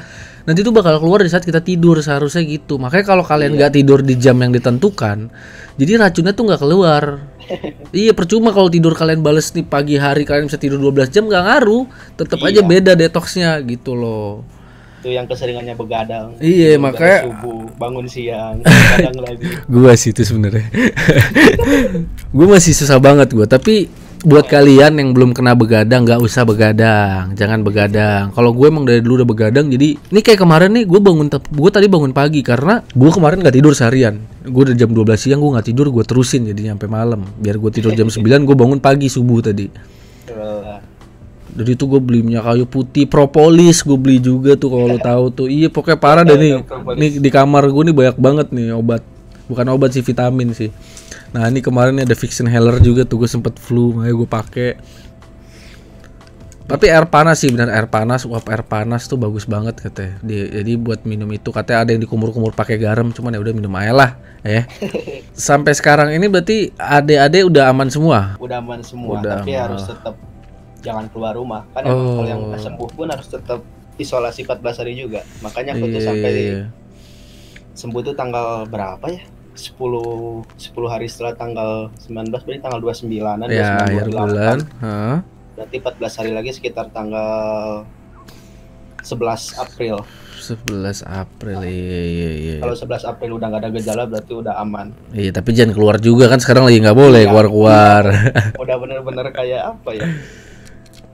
nanti tuh bakal keluar di saat kita tidur seharusnya gitu makanya kalau kalian iya. nggak iya. tidur di jam yang ditentukan jadi racunnya tuh nggak keluar iya percuma kalau tidur kalian bales nih pagi hari kalian bisa tidur 12 jam nggak ngaruh tetap iya. aja beda detoxnya gitu loh itu yang keseringannya begadang iya makanya subuh bangun siang begadang gua sih itu sebenarnya gua masih susah banget gua tapi buat kalian yang belum kena begadang nggak usah begadang jangan begadang kalau gue emang dari dulu udah begadang jadi ini kayak kemarin nih gue bangun gue tadi bangun pagi karena gue kemarin nggak tidur seharian gue udah jam 12 siang gue nggak tidur gue terusin jadi sampai malam biar gue tidur jam 9 gue bangun pagi subuh tadi dari itu gue beli minyak kayu putih propolis gue beli juga tuh kalau lo tahu tuh iya pokoknya parah deh nih nih di kamar gue nih banyak banget nih obat bukan obat sih vitamin sih Nah ini kemarin ada Fiction Heller juga tuh gue sempet flu makanya gue pake Tapi air panas sih benar air panas, uap air panas tuh bagus banget katanya. jadi buat minum itu katanya ada yang dikumur-kumur pakai garam, cuman ya udah minum aja lah, ya. Sampai sekarang ini berarti ade-ade udah aman semua. Udah aman semua, udah tapi aman. harus tetap jangan keluar rumah. Kan oh. kalau yang udah oh. sembuh pun harus tetap isolasi 14 hari juga. Makanya aku tuh iya. sampai sembuh tuh tanggal berapa ya? 10 10 hari setelah tanggal 19 berarti tanggal 29-an ya, 29 bulan. Heeh. Berarti 14 hari lagi sekitar tanggal 11 April. 11 April. Nah, iya iya iya. Kalau 11 April udah nggak ada gejala berarti udah aman. Iya, tapi jangan keluar juga kan sekarang lagi nggak boleh iya. keluar-keluar. Ya, udah bener-bener kayak apa ya?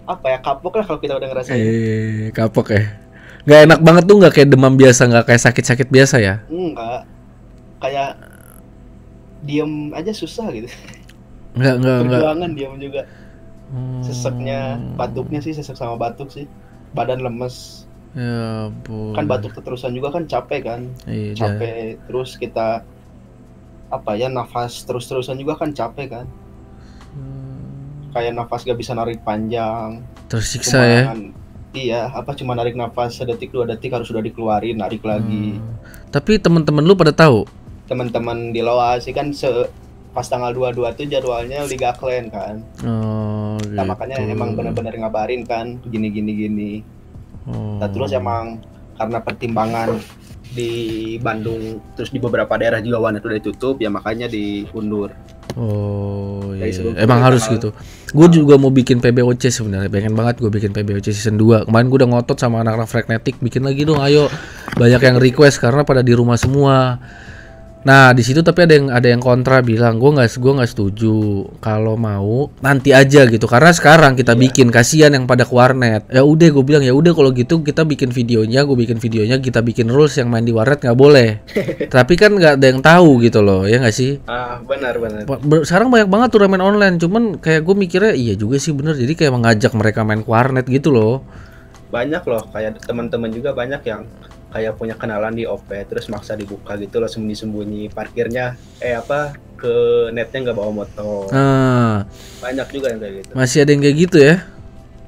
Apa ya kapok lah kalau kita udah ngerasain. Eh, kapok ya. Gak enak banget tuh nggak kayak demam biasa, nggak kayak sakit-sakit biasa ya? Enggak. Kayak diam aja susah gitu Enggak, enggak, enggak. perjuangan diam juga hmm. seseknya batuknya sih sesek sama batuk sih badan lemes ya ampun. kan batuk keterusan juga kan capek kan iya. capek terus kita apa ya nafas terus terusan juga kan capek kan hmm. kayak nafas gak bisa narik panjang tersiksa ya? cuman, ya iya apa cuma narik nafas sedetik dua detik harus sudah dikeluarin narik lagi hmm. tapi teman-teman lu pada tahu teman-teman di Loa sih kan se pas tanggal 22 tuh jadwalnya Liga Clan kan. Oh, nah, gitu. Nah, makanya emang bener-bener ngabarin kan gini-gini gini. Oh. Nah, terus emang karena pertimbangan di Bandung terus di beberapa daerah juga wan itu udah tutup ya makanya diundur. Oh iya. Yeah. emang harus tanggal. gitu. Gue juga mau bikin PBOC sebenarnya. Pengen banget gue bikin PBOC season 2. Kemarin gue udah ngotot sama anak-anak Fragnetic bikin lagi dong ayo. Banyak yang request karena pada di rumah semua. Nah di situ tapi ada yang ada yang kontra bilang gue nggak gue nggak setuju kalau mau nanti aja gitu karena sekarang kita yeah. bikin kasihan yang pada ke warnet ya udah gue bilang ya udah kalau gitu kita bikin videonya gue bikin videonya kita bikin rules yang main di warnet nggak boleh tapi kan nggak ada yang tahu gitu loh ya nggak sih ah benar benar sekarang banyak banget turnamen online cuman kayak gue mikirnya iya juga sih bener jadi kayak mengajak mereka main ke warnet gitu loh banyak loh kayak teman-teman juga banyak yang kayak punya kenalan di OP terus maksa dibuka gitu loh sembunyi-sembunyi parkirnya eh apa ke netnya nggak bawa motor ah. banyak juga yang kayak gitu masih ada yang kayak gitu ya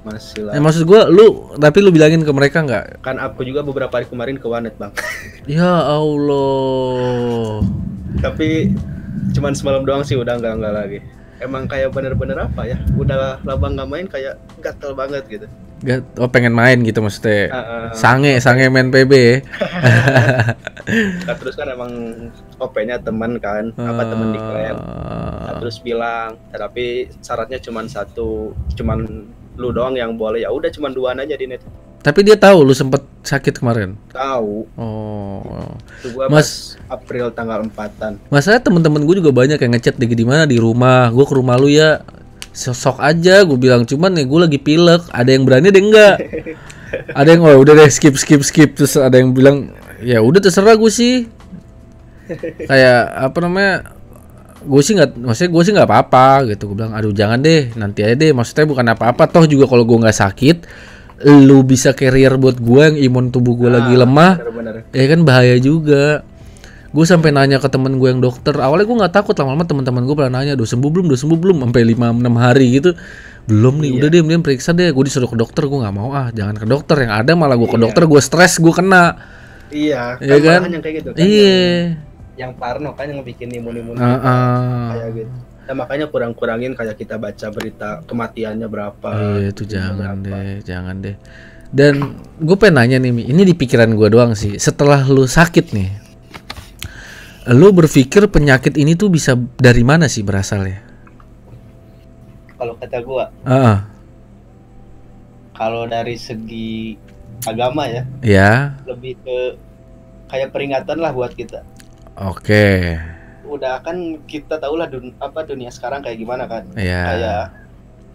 masih lah. Eh, maksud gue, lu tapi lu bilangin ke mereka nggak? Kan aku juga beberapa hari kemarin ke Wanet bang. ya Allah. tapi cuman semalam doang sih udah nggak nggak lagi emang kayak bener-bener apa ya udah labang nggak main kayak gatel banget gitu Gat, oh pengen main gitu maksudnya uh, uh, sange sange main PB nah, terus kan emang OP-nya teman kan uh, apa teman di klub nah, terus bilang tapi syaratnya cuma satu cuma lu doang yang boleh ya udah cuma dua aja di net tapi dia tahu lu sempet sakit kemarin tahu oh itu gua mas April tanggal empatan masalah temen-temen gue juga banyak yang ngechat di mana di rumah gue ke rumah lu ya sosok aja gue bilang cuman nih gua gue lagi pilek ada yang berani deh enggak ada yang oh udah deh skip skip skip terus ada yang bilang ya udah terserah gue sih kayak apa namanya gue sih nggak maksudnya gue sih nggak apa-apa gitu gue bilang aduh jangan deh nanti aja deh maksudnya bukan apa-apa toh juga kalau gue nggak sakit lu bisa carrier buat gue yang imun tubuh gue ah, lagi lemah bener -bener. ya kan bahaya juga gue sampai nanya ke temen gue yang dokter awalnya gue nggak takut lama-lama teman-teman gue pernah nanya udah sembuh belum udah sembuh belum sampai lima enam hari gitu belum nih iya. udah deh mending periksa deh gue disuruh ke dokter gue nggak mau ah jangan ke dokter yang ada malah gue ke iya. dokter gue stres gue kena iya ya kan, kan? yang kayak gitu kan iya yang Parno kan yang bikin imun-imun uh, uh. kayak gitu. Nah, makanya kurang-kurangin kayak kita baca berita kematiannya berapa. iya, itu jangan berapa. deh, jangan deh. Dan gue pengen nanya nih, ini di pikiran gue doang sih. Setelah lu sakit nih, lu berpikir penyakit ini tuh bisa dari mana sih berasal ya? Kalau kata gue, uh -uh. kalau dari segi agama ya, ya, lebih ke kayak peringatan lah buat kita Oke. Okay. Udah kan kita lah dun apa dunia sekarang kayak gimana kan? Iya. Yeah. Kayak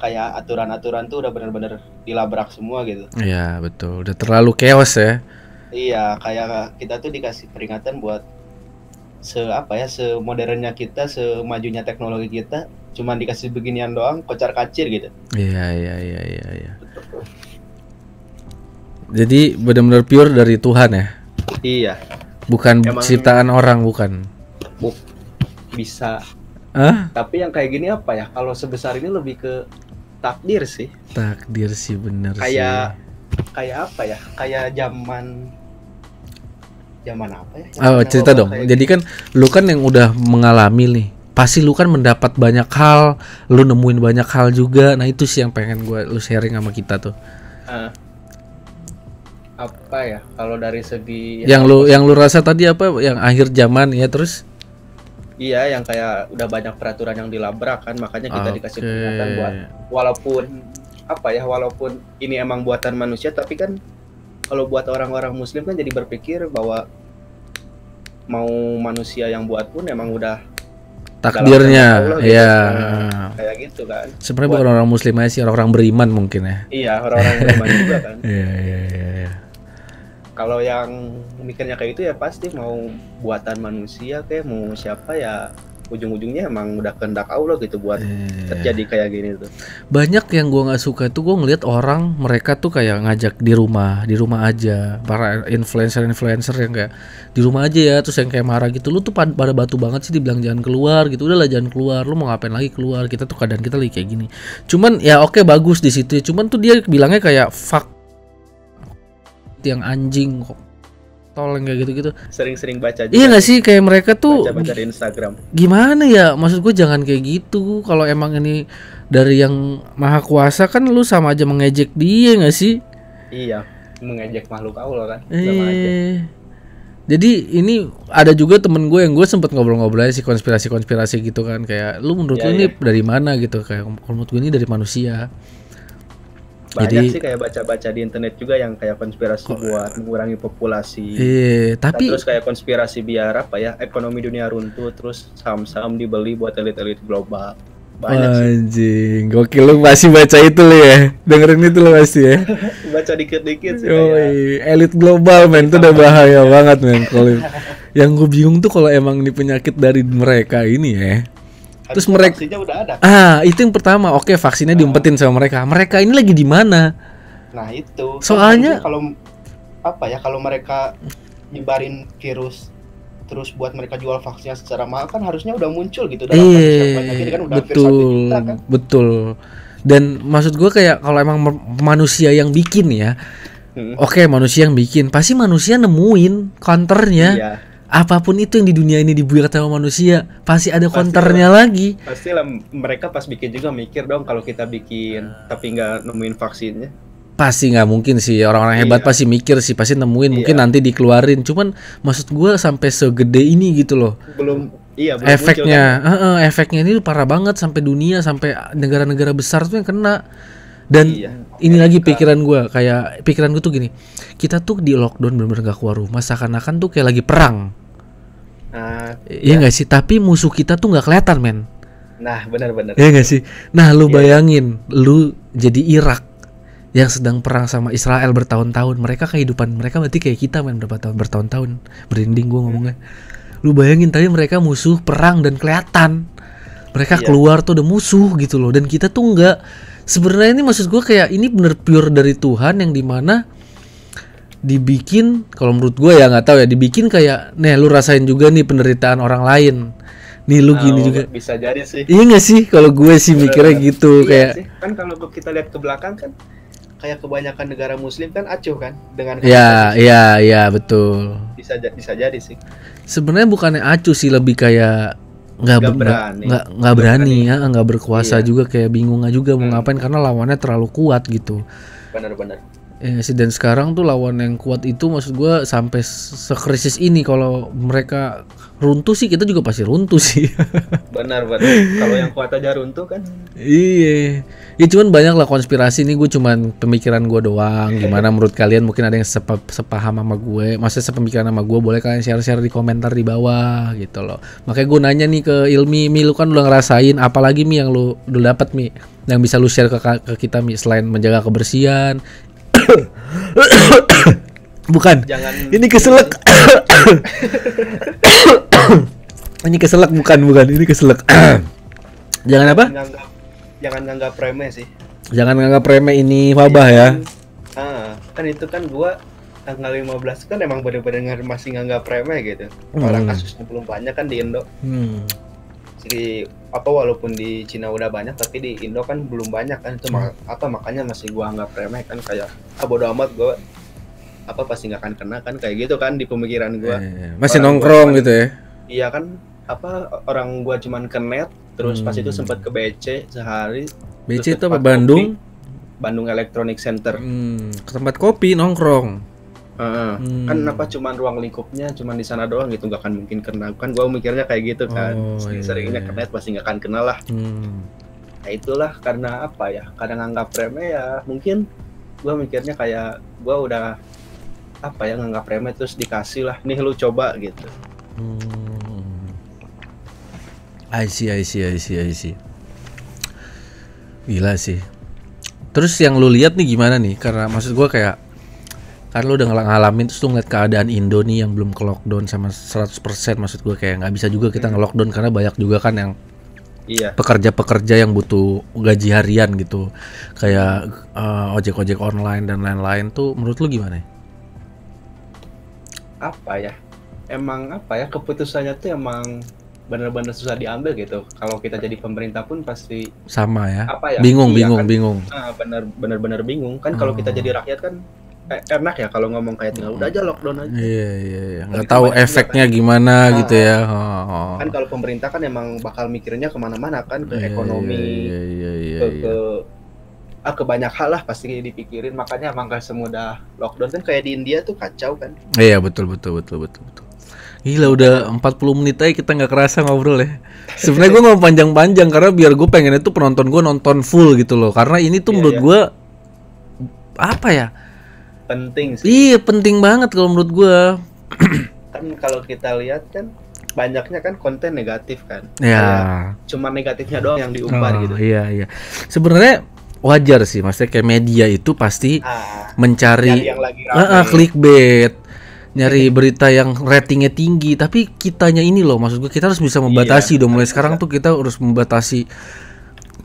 kayak aturan-aturan tuh udah benar-benar dilabrak semua gitu. Iya, yeah, betul. Udah terlalu chaos ya. Iya, kayak kita tuh dikasih peringatan buat se apa ya semodernnya kita, semajunya teknologi kita, cuman dikasih beginian doang, kocar kacir gitu. Iya, iya, iya, iya, iya. Jadi benar-benar pure dari Tuhan ya. Iya. Bukan Emang ciptaan orang, bukan. Bu bisa. Hah? Tapi yang kayak gini apa ya? Kalau sebesar ini lebih ke takdir sih. Takdir sih bener kayak, Kayak apa ya? Kayak zaman zaman apa ya? Zaman oh, cerita dong. Jadi gitu. kan lu kan yang udah mengalami nih. Pasti lu kan mendapat banyak hal, lu nemuin banyak hal juga. Nah, itu sih yang pengen gue lu sharing sama kita tuh. Uh apa ya kalau dari segi yang, yang lu yang lu rasa tadi apa yang akhir zaman ya terus Iya, yang kayak udah banyak peraturan yang dilabrak kan, makanya kita okay. Ah, dikasih peringatan buat walaupun apa ya, walaupun ini emang buatan manusia, tapi kan kalau buat orang-orang Muslim kan jadi berpikir bahwa mau manusia yang buat pun emang udah takdirnya, ya. Kayak gitu kan. Sebenarnya bukan orang-orang Muslim aja sih, orang-orang beriman mungkin ya. Iya, orang-orang beriman juga kan. Iya, iya, iya. iya kalau yang mikirnya kayak itu ya pasti mau buatan manusia kayak mau siapa ya ujung-ujungnya emang udah kehendak Allah gitu buat yeah. terjadi kayak gini tuh. Banyak yang gua nggak suka tuh gua ngeliat orang mereka tuh kayak ngajak di rumah, di rumah aja. Para influencer-influencer yang kayak di rumah aja ya, terus yang kayak marah gitu. Lu tuh pada batu banget sih dibilang jangan keluar gitu. Udahlah jangan keluar, lu mau ngapain lagi keluar? Kita tuh keadaan kita lagi kayak gini. Cuman ya oke okay, bagus di situ ya. Cuman tuh dia bilangnya kayak fuck yang anjing kok tolong kayak gitu-gitu sering-sering baca iya juga. iya gak sih kayak mereka tuh baca-baca di Instagram gimana ya maksud gue jangan kayak gitu kalau emang ini dari yang maha kuasa kan lu sama aja mengejek dia gak sih iya mengejek makhluk Allah kan sama eh. aja jadi ini ada juga temen gue yang gue sempet ngobrol-ngobrol aja sih konspirasi-konspirasi gitu kan kayak lu menurut ya, lu ya. ini iya. dari mana gitu kayak menurut gue ini dari manusia banyak Jadi, sih kayak baca-baca di internet juga yang kayak konspirasi oh, buat mengurangi populasi. Iya, tapi terus kayak konspirasi biar apa ya ekonomi dunia runtuh terus saham-saham dibeli buat elit-elit global. Banyak anjing, sih. gokil lu pasti baca itu lu ya. Dengerin itu lu pasti ya. baca dikit-dikit sih. Oh, elit global men itu udah bahaya banget men kalau yang gue bingung tuh kalau emang ini penyakit dari mereka ini ya terus mereka udah ada ah itu yang pertama oke vaksinnya nah. diumpetin sama mereka mereka ini lagi di mana nah itu soalnya kalau apa ya kalau mereka nyebarin virus terus buat mereka jual vaksinnya secara mahal kan harusnya udah muncul gitu dalam iya, ini kan udah betul juta, kan? betul dan maksud gue kayak kalau emang manusia yang bikin ya hmm. oke okay, manusia yang bikin pasti manusia nemuin counternya iya apapun itu yang di dunia ini dibuat sama manusia pasti ada konternya lagi Pasti lah, mereka pas bikin juga mikir dong kalau kita bikin uh, tapi nggak nemuin vaksinnya pasti nggak mungkin sih orang-orang hebat iya. pasti mikir sih pasti nemuin iya. mungkin nanti dikeluarin cuman maksud gue sampai segede ini gitu loh belum iya belum efeknya muncul, kan? uh, uh, efeknya ini parah banget sampai dunia sampai negara-negara besar tuh yang kena dan iya. ini lagi gitu kan. pikiran gue kayak pikiran gue tuh gini kita tuh di lockdown benar-benar gak keluar rumah seakan-akan tuh kayak lagi perang Nah, iya ya. nggak ya. sih? Tapi musuh kita tuh nggak kelihatan, men. Nah, benar-benar. Iya nggak sih? Nah, lu yeah. bayangin, lu jadi Irak yang sedang perang sama Israel bertahun-tahun. Mereka kehidupan mereka berarti kayak kita, men, berapa tahun bertahun-tahun. Berinding gua ngomongnya. Hmm. Lu bayangin tadi mereka musuh perang dan kelihatan. Mereka yeah. keluar tuh udah musuh gitu loh dan kita tuh nggak sebenarnya ini maksud gue kayak ini bener pure dari Tuhan yang dimana dibikin kalau menurut gue ya nggak tahu ya dibikin kayak nih lu rasain juga nih penderitaan orang lain nih lu nah, gini oh, juga bisa jadi sih iya gak sih kalau gue sih mikirnya iya gitu iya kayak sih. kan kalau kita lihat ke belakang kan kayak kebanyakan negara muslim kan acuh kan dengan ya ya ya betul bisa bisa jadi sih sebenarnya bukannya acuh sih lebih kayak nggak berani nggak nggak berani, ya nggak berkuasa iya. juga kayak bingung aja juga hmm. mau ngapain karena lawannya terlalu kuat gitu benar-benar Ya eh, sih dan sekarang tuh lawan yang kuat itu maksud gue sampai sekrisis ini kalau mereka runtuh sih kita juga pasti runtuh sih. benar benar. Kalau yang kuat aja runtuh kan. Iya. Ya cuman banyak lah konspirasi ini gue cuman pemikiran gue doang. Gimana menurut kalian mungkin ada yang sepa, sepaham sama gue, maksudnya sepemikiran sama gue boleh kalian share-share di komentar di bawah gitu loh. Makanya gue nanya nih ke Ilmi, Mi lu kan udah ngerasain apalagi Mi yang lu udah dapat Mi yang bisa lu share ke, ke kita Mi selain menjaga kebersihan, bukan. Jangan ini keselak. ini keselak bukan bukan ini keselak. jangan apa? jangan nganggap remeh sih. Jangan nganggap remeh ini wabah ya. Iya. Ah, kan itu kan gua tanggal 15 kan emang bener-bener masih nganggap remeh gitu. Orang hmm. kasusnya belum banyak kan di Indo. Hmm jadi apa walaupun di Cina udah banyak tapi di Indo kan belum banyak kan itu hmm. mak apa makanya masih gua anggap remeh kan kayak ah bodo amat gua apa pasti nggak akan kena kan kayak gitu kan di pemikiran gua eh, masih orang nongkrong gua, gitu ya iya kan apa orang gua cuman kernet terus hmm. pas itu hmm. sempat ke BC sehari BC itu apa Bandung Bandung Electronic Center hmm, ke tempat kopi nongkrong hmm. kan apa cuma ruang lingkupnya cuma di sana doang gitu nggak akan mungkin kenal kan gue mikirnya kayak gitu kan oh, sering-seringnya iya. kenal iya, iya. pasti nggak akan kenal lah hmm. nah itulah karena apa ya karena nganggap remeh ya mungkin gue mikirnya kayak gue udah apa ya nganggap remeh terus dikasih lah nih lu coba gitu hmm. I see I see I see I see gila sih terus yang lu lihat nih gimana nih karena maksud gue kayak karena lo udah ngalamin terus lo ngeliat keadaan Indo nih yang belum ke lockdown sama 100% maksud gue kayak nggak bisa juga kita hmm. nge lockdown karena banyak juga kan yang iya. pekerja-pekerja yang butuh gaji harian gitu kayak uh, ojek-ojek online dan lain-lain tuh menurut lu gimana? Apa ya? Emang apa ya keputusannya tuh emang benar-benar susah diambil gitu. Kalau kita jadi pemerintah pun pasti sama ya. Apa ya? Bingung, iya, bingung, kan? bingung. Ah, bener benar-benar bingung kan oh. kalau kita oh. jadi rakyat kan enak ya kalau ngomong kayak tinggal udah aja lockdown aja. Iya iya iya. Enggak nah, gitu tahu efeknya kan, gimana nah, gitu ya. Oh, oh. Kan kalau pemerintah kan emang bakal mikirnya kemana mana kan ke iya, iya ekonomi. Iya, iya iya iya. Ke, iya. ke ah ke banyak hal lah pasti dipikirin makanya emang gak semudah lockdown kan kayak di India tuh kacau kan. Iya betul betul betul betul betul. Gila udah 40 menit aja kita nggak kerasa ngobrol ya. Sebenarnya gue nggak panjang-panjang karena biar gue pengen itu penonton gue nonton full gitu loh. Karena ini tuh yeah, menurut yeah. gue apa ya? penting sih. Iya, penting banget kalau menurut gua. kan kalau kita lihat kan banyaknya kan konten negatif kan. Iya. Cuma negatifnya doang yang diumbar oh, gitu. Iya, iya. Sebenarnya wajar sih maksudnya kayak media itu pasti ah, mencari yang lagi ah, clickbait nyari berita yang ratingnya tinggi tapi kitanya ini loh maksud gue kita harus bisa iya, membatasi iya, dong mulai sekarang tuh kita harus membatasi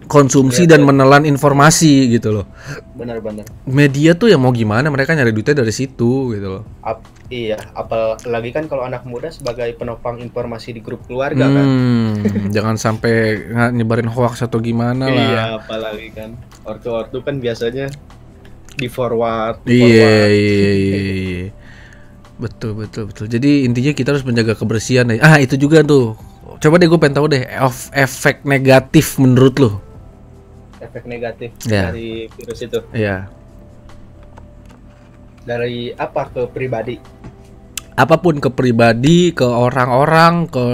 konsumsi ya, dan ya. menelan informasi gitu loh. Benar-benar. Media tuh ya mau gimana mereka nyari duitnya dari situ gitu loh. Ap iya, apalagi kan kalau anak muda sebagai penopang informasi di grup keluarga kan. hmm, kan. jangan sampai nyebarin hoax atau gimana lah. Iya, apalagi kan ortu-ortu kan biasanya di forward. Di iya, iya forward. Iya, iya, iya, iya. betul, betul, betul. Jadi intinya kita harus menjaga kebersihan. Ya. Ah, itu juga tuh. Coba deh gue pengen tahu deh efek negatif menurut lo efek negatif yeah. dari virus itu? Iya. Yeah. Dari apa ke pribadi? Apapun ke pribadi, ke orang-orang, ke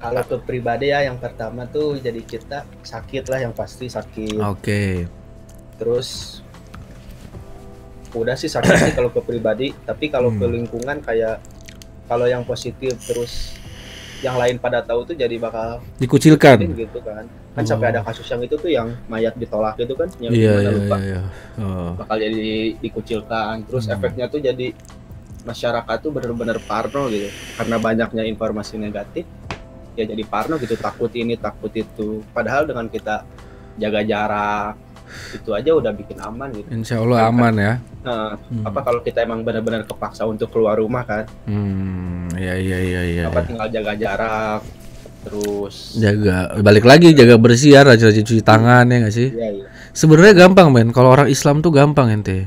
kalau ke pribadi ya yang pertama tuh jadi kita sakit lah yang pasti sakit. Oke. Okay. Terus udah sih sakit sih kalau ke pribadi, tapi kalau hmm. ke lingkungan kayak kalau yang positif terus yang lain pada tahu tuh jadi bakal dikucilkan gitu kan kan oh. sampai ada kasus yang itu tuh yang mayat ditolak gitu kan yang yeah, yeah, lupa yeah, yeah. Oh. bakal jadi dikucilkan terus hmm. efeknya tuh jadi masyarakat tuh benar-benar parno gitu karena banyaknya informasi negatif ya jadi parno gitu takut ini takut itu padahal dengan kita jaga jarak itu aja udah bikin aman gitu. Insya Allah Karena, aman kan, ya. Nah, hmm. Apa kalau kita emang benar-benar kepaksa untuk keluar rumah kan? Hmm, ya ya ya ya. Apa ya. tinggal jaga jarak, terus jaga balik lagi jaga bersih ya rajin-rajin cuci tangan ya nggak sih? Iya iya. Sebenarnya gampang men, kalau orang Islam tuh gampang ente.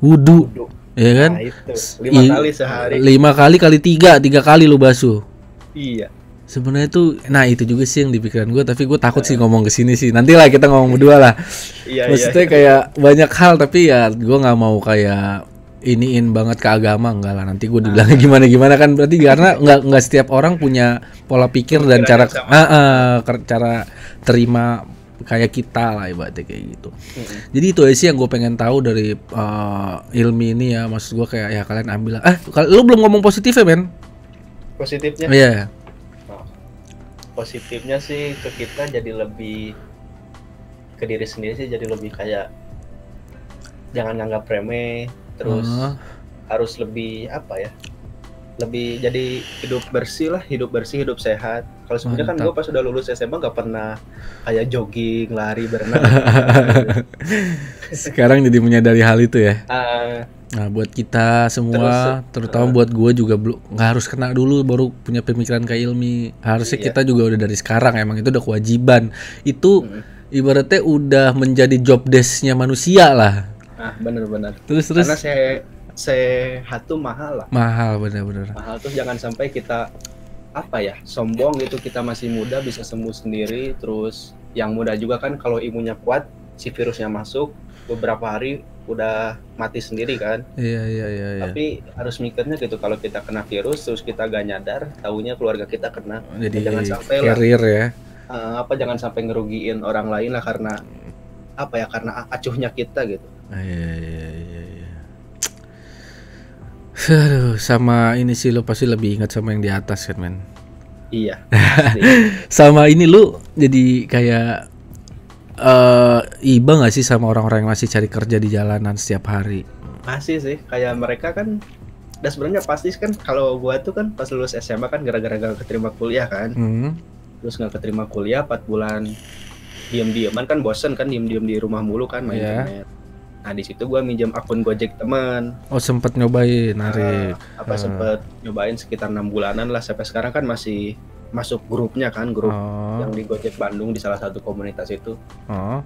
Wudu. Wudu. Ya kan? Nah, itu. Lima kali sehari. Lima kali kali tiga, tiga kali lu basuh. Iya sebenarnya tuh nah itu juga sih yang dipikiran gue tapi gue takut sih iya. ngomong ke sini sih nanti lah kita ngomong berdua lah iya, iya, maksudnya kayak banyak hal tapi ya gue nggak mau kayak iniin banget ke agama enggak lah nanti gue nah. dibilang gimana gimana kan berarti karena nggak nggak setiap orang punya pola pikir dan cara uh, uh, cara terima kayak kita lah ibaratnya kayak gitu. Jadi itu sih yang gue pengen tahu dari uh, ilmi ini ya maksud gue kayak ya kalian ambil ah lu belum ngomong positifnya men positifnya iya yeah positifnya sih ke kita jadi lebih ke diri sendiri sih jadi lebih kayak jangan nganggap remeh terus uh. harus lebih apa ya lebih jadi hidup bersih lah hidup bersih hidup sehat kalau sebenarnya kan gue pas udah lulus SMA nggak pernah kayak jogging lari berenang sekarang jadi menyadari hal itu ya uh, Nah, buat kita semua, Terus, eh, terutama uh, buat gue juga belum nggak harus kena dulu baru punya pemikiran kayak Ilmi. Harusnya iya. kita juga udah dari sekarang emang itu udah kewajiban. Itu hmm. ibaratnya udah menjadi job desknya manusia lah. Ah, benar-benar. Terus terus. Karena saya sehat tuh mahal lah. Mahal benar-benar. Mahal tuh jangan sampai kita apa ya sombong gitu kita masih muda bisa sembuh sendiri terus yang muda juga kan kalau imunnya kuat si virusnya masuk beberapa hari udah mati sendiri kan. Iya, iya iya iya. Tapi harus mikirnya gitu kalau kita kena virus terus kita gak nyadar, tahunya keluarga kita kena. Jadi jangan sampai carrier ya. Uh, apa jangan sampai ngerugiin orang lain lah karena apa ya karena acuhnya kita gitu. Ah, iya iya iya. iya. iya. sama ini sih lo pasti lebih ingat sama yang di atas kan men. Iya. sama ini lu jadi kayak uh, iba nggak sih sama orang-orang yang masih cari kerja di jalanan setiap hari? Masih sih, kayak mereka kan dan sebenarnya pasti kan kalau gua tuh kan pas lulus SMA kan gara-gara gak keterima kuliah kan. Hmm. Terus gak keterima kuliah 4 bulan diem-dieman kan bosen kan diem-diem di rumah mulu kan main yeah. internet. Nah di situ gua minjem akun Gojek teman. Oh sempet nyobain, narik. Ah, uh, apa uh. sempet nyobain sekitar enam bulanan lah sampai sekarang kan masih masuk grupnya kan grup oh. yang di Gojek Bandung di salah satu komunitas itu oh.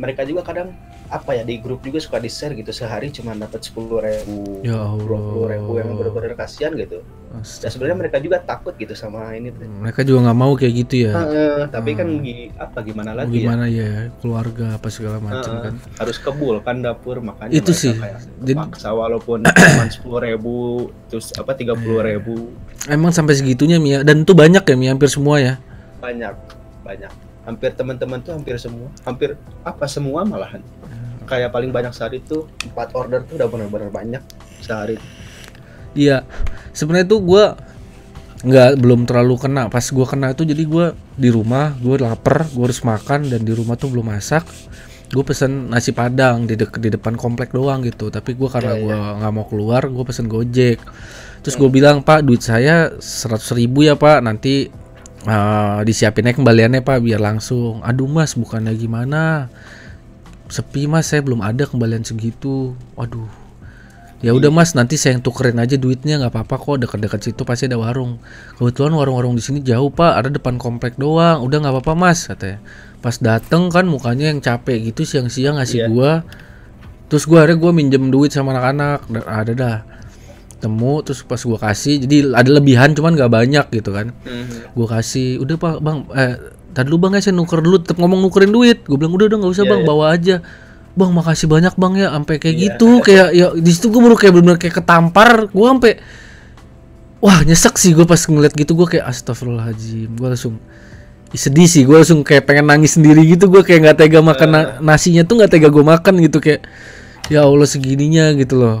mereka juga kadang apa ya di grup juga suka di share gitu sehari cuma dapat sepuluh ribu ya dua puluh ribu yang benar-benar kasihan gitu Astaga. dan sebenarnya mereka juga takut gitu sama ini mereka juga nggak mau kayak gitu ya uh, uh, tapi uh, kan hmm. apa gimana lagi ya? gimana ya? ya keluarga apa segala macam uh, kan harus kebul kan dapur makanya itu sih kayak Jadi... walaupun cuma sepuluh ribu terus apa tiga puluh ribu emang sampai segitunya Mia dan itu banyak ya Mia hampir semua ya banyak banyak hampir teman-teman tuh hampir semua hampir apa semua malahan hmm. kayak paling banyak sehari tuh empat order tuh udah benar-benar banyak sehari iya sebenarnya tuh gue nggak belum terlalu kena pas gue kena itu jadi gue di rumah gue lapar gue harus makan dan di rumah tuh belum masak gue pesen nasi padang di, de di depan komplek doang gitu tapi gue karena yeah, iya. gue nggak mau keluar gue pesen gojek terus hmm. gue bilang pak duit saya seratus ribu ya pak nanti uh, disiapinnya kembaliannya pak biar langsung aduh mas bukannya gimana sepi mas saya belum ada kembalian segitu aduh ya udah mas nanti saya yang tukerin aja duitnya nggak apa-apa kok dekat-dekat situ pasti ada warung kebetulan warung-warung di sini jauh pak ada depan komplek doang udah nggak apa-apa mas katanya pas dateng kan mukanya yang capek gitu siang-siang ngasih yeah. gua terus gua akhirnya gua minjem duit sama anak-anak ada dah ketemu terus pas gue kasih jadi ada lebihan cuman gak banyak gitu kan mm-hmm. gue kasih udah pak bang eh tadi lu bang ya saya nuker dulu tetap ngomong nukerin duit gue bilang udah udah nggak usah yeah, bang yeah. bawa aja bang makasih banyak bang ya sampai kayak yeah. gitu kayak ya di situ gue baru kayak bener-bener kayak ketampar gue sampai wah nyesek sih gue pas ngeliat gitu gue kayak astagfirullahaladzim gue langsung sedih sih gue langsung kayak pengen nangis sendiri gitu gue kayak nggak tega makan uh. na nasinya tuh nggak tega gue makan gitu kayak ya allah segininya gitu loh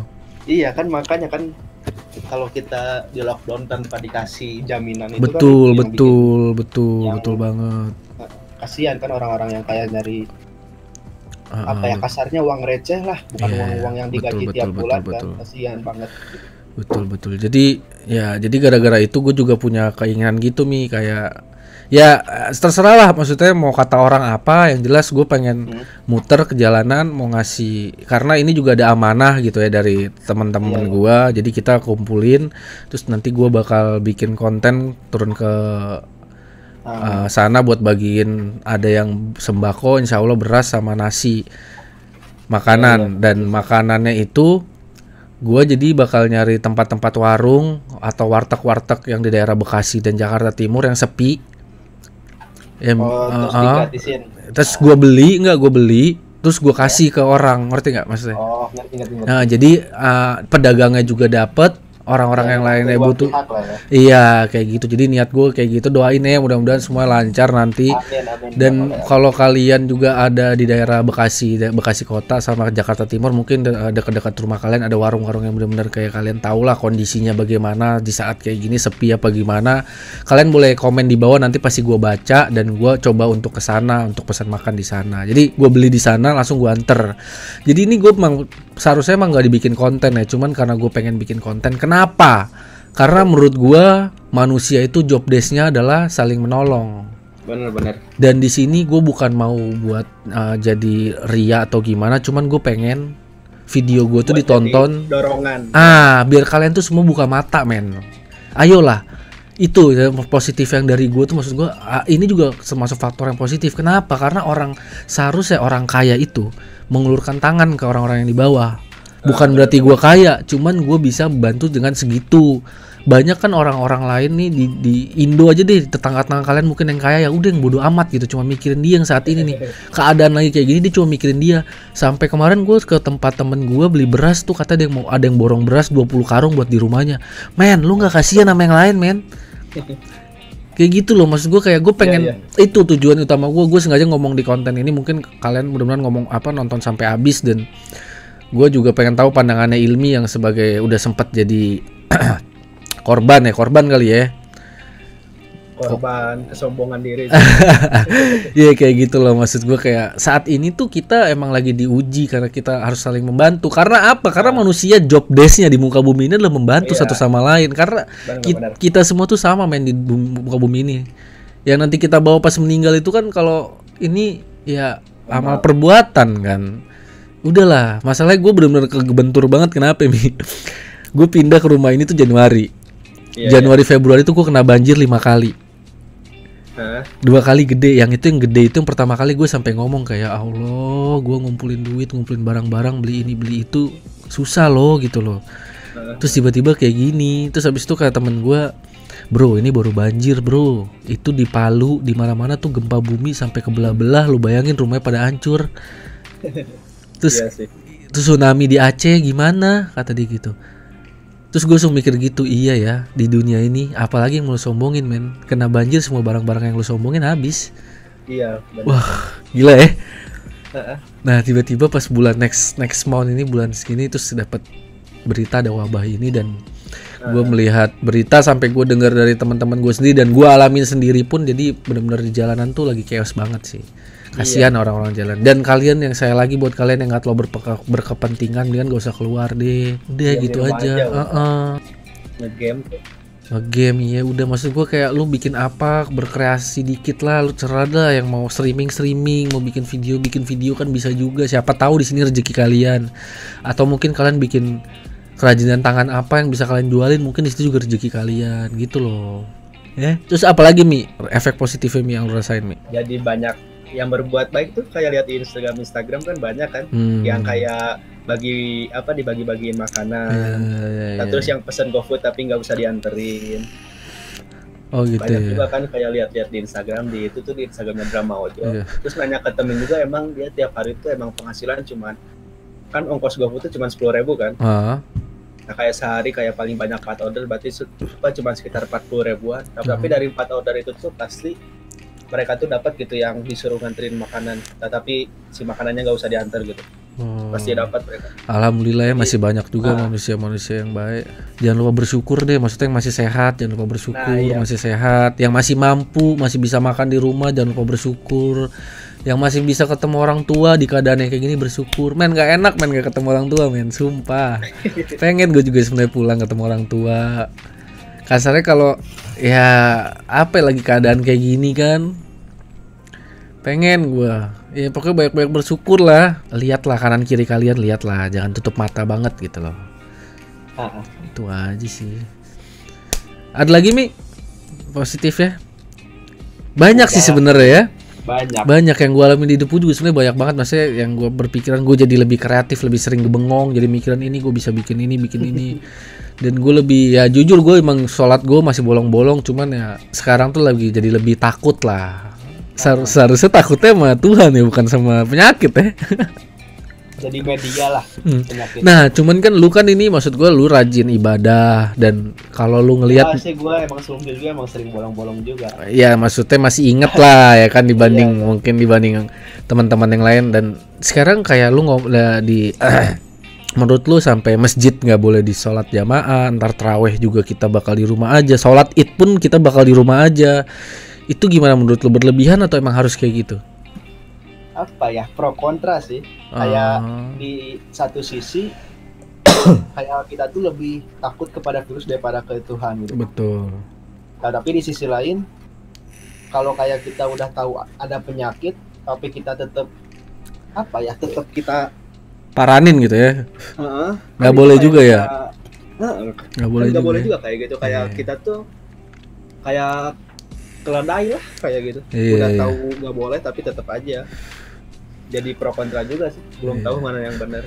iya kan makanya kan kalau kita di lockdown tanpa dikasih jaminan itu kan betul kan betul bikin, betul betul banget nah, kasihan kan orang-orang yang kayak dari uh, ah, apa ya ah. kasarnya uang receh lah bukan iya, uang-uang yang digaji betul, tiap betul, bulan betul, kan kasihan banget betul betul jadi ya jadi gara-gara itu gue juga punya keinginan gitu mi kayak ya terserah lah maksudnya mau kata orang apa yang jelas gue pengen hmm. muter ke jalanan mau ngasih karena ini juga ada amanah gitu ya dari teman-teman hmm. gue jadi kita kumpulin terus nanti gue bakal bikin konten turun ke hmm. uh, sana buat bagiin ada yang sembako insya Allah beras sama nasi makanan hmm. dan makanannya itu gue jadi bakal nyari tempat-tempat warung atau warteg-warteg yang di daerah Bekasi dan Jakarta Timur yang sepi ya, oh, eh, terus uh, digratisin terus gue beli nggak gue beli terus gue kasih ke orang ngerti nggak maksudnya oh ngerti ngerti, ngerti. nah jadi uh, pedagangnya juga dapat orang-orang iya, yang lain ya butuh ya. iya kayak gitu jadi niat gue kayak gitu doain ya mudah-mudahan semua lancar nanti amin, amin, ya dan kalau kalian juga ada di daerah Bekasi Bekasi kota sama Jakarta Timur mungkin eh, dekat-dekat rumah kalian ada warung-warung yang benar-benar kayak kalian tahu lah kondisinya bagaimana di saat kayak gini sepi apa gimana kalian boleh komen di bawah nanti pasti gue baca dan gue coba untuk kesana untuk pesan makan di sana jadi gue beli di sana langsung gue anter jadi ini gue seharusnya emang nggak dibikin konten ya cuman karena gue pengen bikin konten kenapa karena menurut gue manusia itu job desknya adalah saling menolong bener-bener dan di sini gue bukan mau buat uh, jadi ria atau gimana cuman gue pengen video gue tuh ditonton dorongan ah biar kalian tuh semua buka mata men ayolah itu ya, positif yang dari gue tuh maksud gue ah, ini juga termasuk faktor yang positif kenapa karena orang seharusnya orang kaya itu mengulurkan tangan ke orang-orang yang di bawah ah, bukan berarti gue kaya cuman gue bisa bantu dengan segitu banyak kan orang-orang lain nih di, di Indo aja deh tetangga-tetangga kalian mungkin yang kaya ya udah yang bodoh amat gitu cuma mikirin dia yang saat ini nih keadaan lagi kayak gini dia cuma mikirin dia sampai kemarin gue ke tempat temen gue beli beras tuh kata dia mau ada yang borong beras 20 karung buat di rumahnya men lu nggak kasihan sama yang lain men kayak gitu loh maksud gue kayak gue iya, pengen yeah, yeah. itu tujuan utama gue gue sengaja ngomong di konten ini mungkin kalian mudah-mudahan ngomong apa nonton sampai habis dan gue juga pengen tahu pandangannya ilmi yang sebagai udah sempat jadi korban ya korban kali ya korban oh. kesombongan diri. Iya kayak gitu loh maksud gue kayak saat ini tuh kita emang lagi diuji karena kita harus saling membantu. Karena apa? Karena nah. manusia job desknya di muka bumi ini adalah membantu yeah. satu sama lain. Karena benar, ki kita semua tuh sama main di muka bumi ini. Yang nanti kita bawa pas meninggal itu kan kalau ini ya amal perbuatan kan. Udahlah, masalahnya gue bener-bener kebentur banget kenapa Mi? gue pindah ke rumah ini tuh Januari. Yeah, Januari yeah. Februari tuh gue kena banjir lima kali dua kali gede yang itu yang gede itu yang pertama kali gue sampai ngomong kayak ya Allah gue ngumpulin duit ngumpulin barang-barang beli ini beli itu susah loh gitu loh terus tiba-tiba kayak gini terus habis itu kayak temen gue bro ini baru banjir bro itu di Palu di mana-mana tuh gempa bumi sampai ke belah-belah lu bayangin rumahnya pada hancur terus iya terus tsunami di Aceh gimana kata dia gitu Terus gue langsung mikir gitu, iya ya di dunia ini apalagi yang mau sombongin men. Kena banjir semua barang-barang yang lu sombongin habis. Iya. Bener. Wah gila ya. Nah tiba-tiba pas bulan next next month ini bulan segini terus dapat berita ada wabah ini dan gue melihat berita sampai gue dengar dari teman-teman gue sendiri dan gue alamin sendiri pun jadi benar-benar di jalanan tuh lagi chaos banget sih kasihan orang iya. orang-orang jalan dan kalian yang saya lagi buat kalian yang nggak lo berkepentingan dengan gak usah keluar deh deh ya, gitu aja, aja uh -uh. ngegame ngegame ya udah maksud gue kayak lu bikin apa berkreasi dikit lah lu cerah dah yang mau streaming streaming mau bikin video bikin video kan bisa juga siapa tahu di sini rezeki kalian atau mungkin kalian bikin kerajinan tangan apa yang bisa kalian jualin mungkin di situ juga rezeki kalian gitu loh eh terus apalagi mi efek positifnya mi yang lu rasain mi jadi banyak yang berbuat baik tuh kayak lihat di Instagram Instagram kan banyak kan hmm. yang kayak bagi apa dibagi-bagiin makanan ya, ya, ya. terus yang pesen GoFood tapi nggak usah dianterin Oh gitu. Banyak ya. juga kan kayak lihat-lihat di Instagram di itu tuh di Instagramnya Drama Ojo. Yeah. Terus banyak ke juga emang dia tiap hari itu emang penghasilan cuman kan ongkos GoFood tuh cuma sepuluh ribu kan. Uh. Nah kayak sehari kayak paling banyak 4 order berarti cuma sekitar empat puluh ribuan. Tapi, uh. Hmm. tapi dari 4 order itu tuh pasti mereka tuh dapat gitu yang disuruh nganterin makanan tetapi nah, si makanannya nggak usah diantar gitu hmm. pasti dapat mereka alhamdulillah ya masih banyak juga ah. manusia-manusia ah. yang baik jangan lupa bersyukur deh maksudnya yang masih sehat jangan lupa bersyukur nah, iya. masih sehat yang masih mampu masih bisa makan di rumah jangan lupa bersyukur yang masih bisa ketemu orang tua di keadaan yang kayak gini bersyukur men gak enak men gak ketemu orang tua men sumpah pengen gue juga sebenarnya pulang ketemu orang tua kasarnya kalau ya apa lagi keadaan kayak gini kan pengen gue ya pokoknya banyak-banyak bersyukur lah lihatlah kanan kiri kalian lihatlah jangan tutup mata banget gitu loh ah. itu aja sih ada lagi mi positif ya banyak sih sebenarnya ya banyak banyak yang gue alami di depu juga sebenarnya banyak banget maksudnya yang gue berpikiran gue jadi lebih kreatif lebih sering bengong jadi mikiran ini gue bisa bikin ini bikin ini dan gue lebih ya jujur gue emang sholat gue masih bolong-bolong cuman ya sekarang tuh lagi jadi lebih takut lah Seharus, seharusnya takutnya sama Tuhan ya bukan sama penyakit ya jadi media lah hmm. nah cuman kan lu kan ini maksud gue lu rajin ibadah dan kalau lu ngelihat iya sih gue emang juga emang sering bolong-bolong juga ya maksudnya masih inget lah ya kan dibanding iya. mungkin dibanding teman-teman yang lain dan sekarang kayak lu ngomong nah, di menurut lu sampai masjid nggak boleh disolat sholat jamaah ntar teraweh juga kita bakal di rumah aja sholat id pun kita bakal di rumah aja itu gimana menurut lu berlebihan atau emang harus kayak gitu apa ya pro kontra sih uh. kayak ah. di satu sisi kayak kita tuh lebih takut kepada virus daripada ke Tuhan gitu betul nah, tapi di sisi lain kalau kayak kita udah tahu ada penyakit tapi kita tetap apa ya tetap kita paranin gitu ya uh-huh. nggak boleh juga ya nggak gak boleh juga. boleh ya? juga kayak gitu kayak yeah. kita tuh kayak keledai lah kayak gitu yeah, udah yeah. tahu nggak boleh tapi tetap aja jadi pro kontra juga sih belum yeah. tahu mana yang benar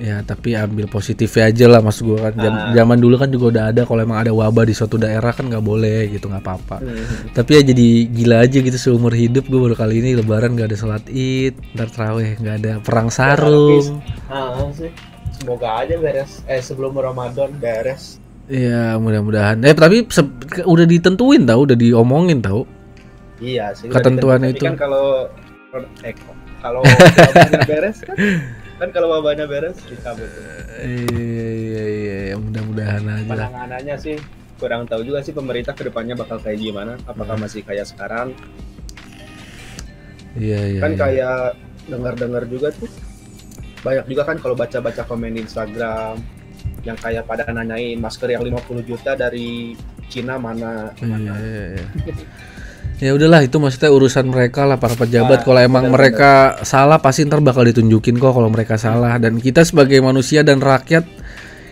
Ya tapi ambil positifnya aja lah mas gue kan. Jam, ah. Zaman dulu kan juga udah ada kalau emang ada wabah di suatu daerah kan nggak boleh gitu nggak apa-apa. Hmm. Tapi ya jadi gila aja gitu seumur hidup gue baru kali ini Lebaran nggak ada sholat id, ntar teraweh nggak ada perang ya, sarung. Ah, Semoga aja beres. Eh sebelum Ramadan beres. Iya mudah-mudahan. Eh tapi udah ditentuin tau, udah diomongin tau. Iya sih. Ketentuan itu. Kan kalau eh, kalau beres kan kan kalau wabahnya beres kita iya iya iya mudah-mudahan aja penanganannya sih kurang tahu juga sih pemerintah kedepannya bakal kayak gimana apakah hmm. masih kayak sekarang iya iya kan iya. kayak dengar-dengar juga tuh banyak juga kan kalau baca-baca komen di Instagram yang kayak pada nanyain masker yang 50 juta dari Cina mana, mana. Iya, iya, iya. ya udahlah itu maksudnya urusan mereka lah para pejabat iya, kalau emang bener, mereka bener. salah pasti ntar bakal ditunjukin kok kalau mereka salah dan kita sebagai manusia dan rakyat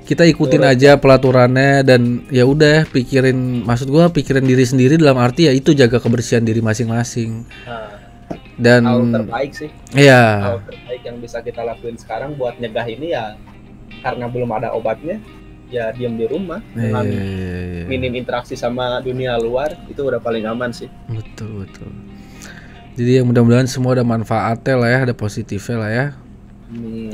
kita ikutin Betul. aja pelaturannya dan ya udah pikirin maksud gua pikirin diri sendiri dalam arti ya itu jaga kebersihan diri masing-masing nah, dan hal terbaik sih ya hal terbaik yang bisa kita lakuin sekarang buat nyegah ini ya karena belum ada obatnya ya diam di rumah iya, dengan yeah, yeah, yeah. minim interaksi sama dunia luar itu udah paling aman sih betul betul jadi yang mudah-mudahan semua ada manfaatnya lah ya ada positifnya lah ya hmm.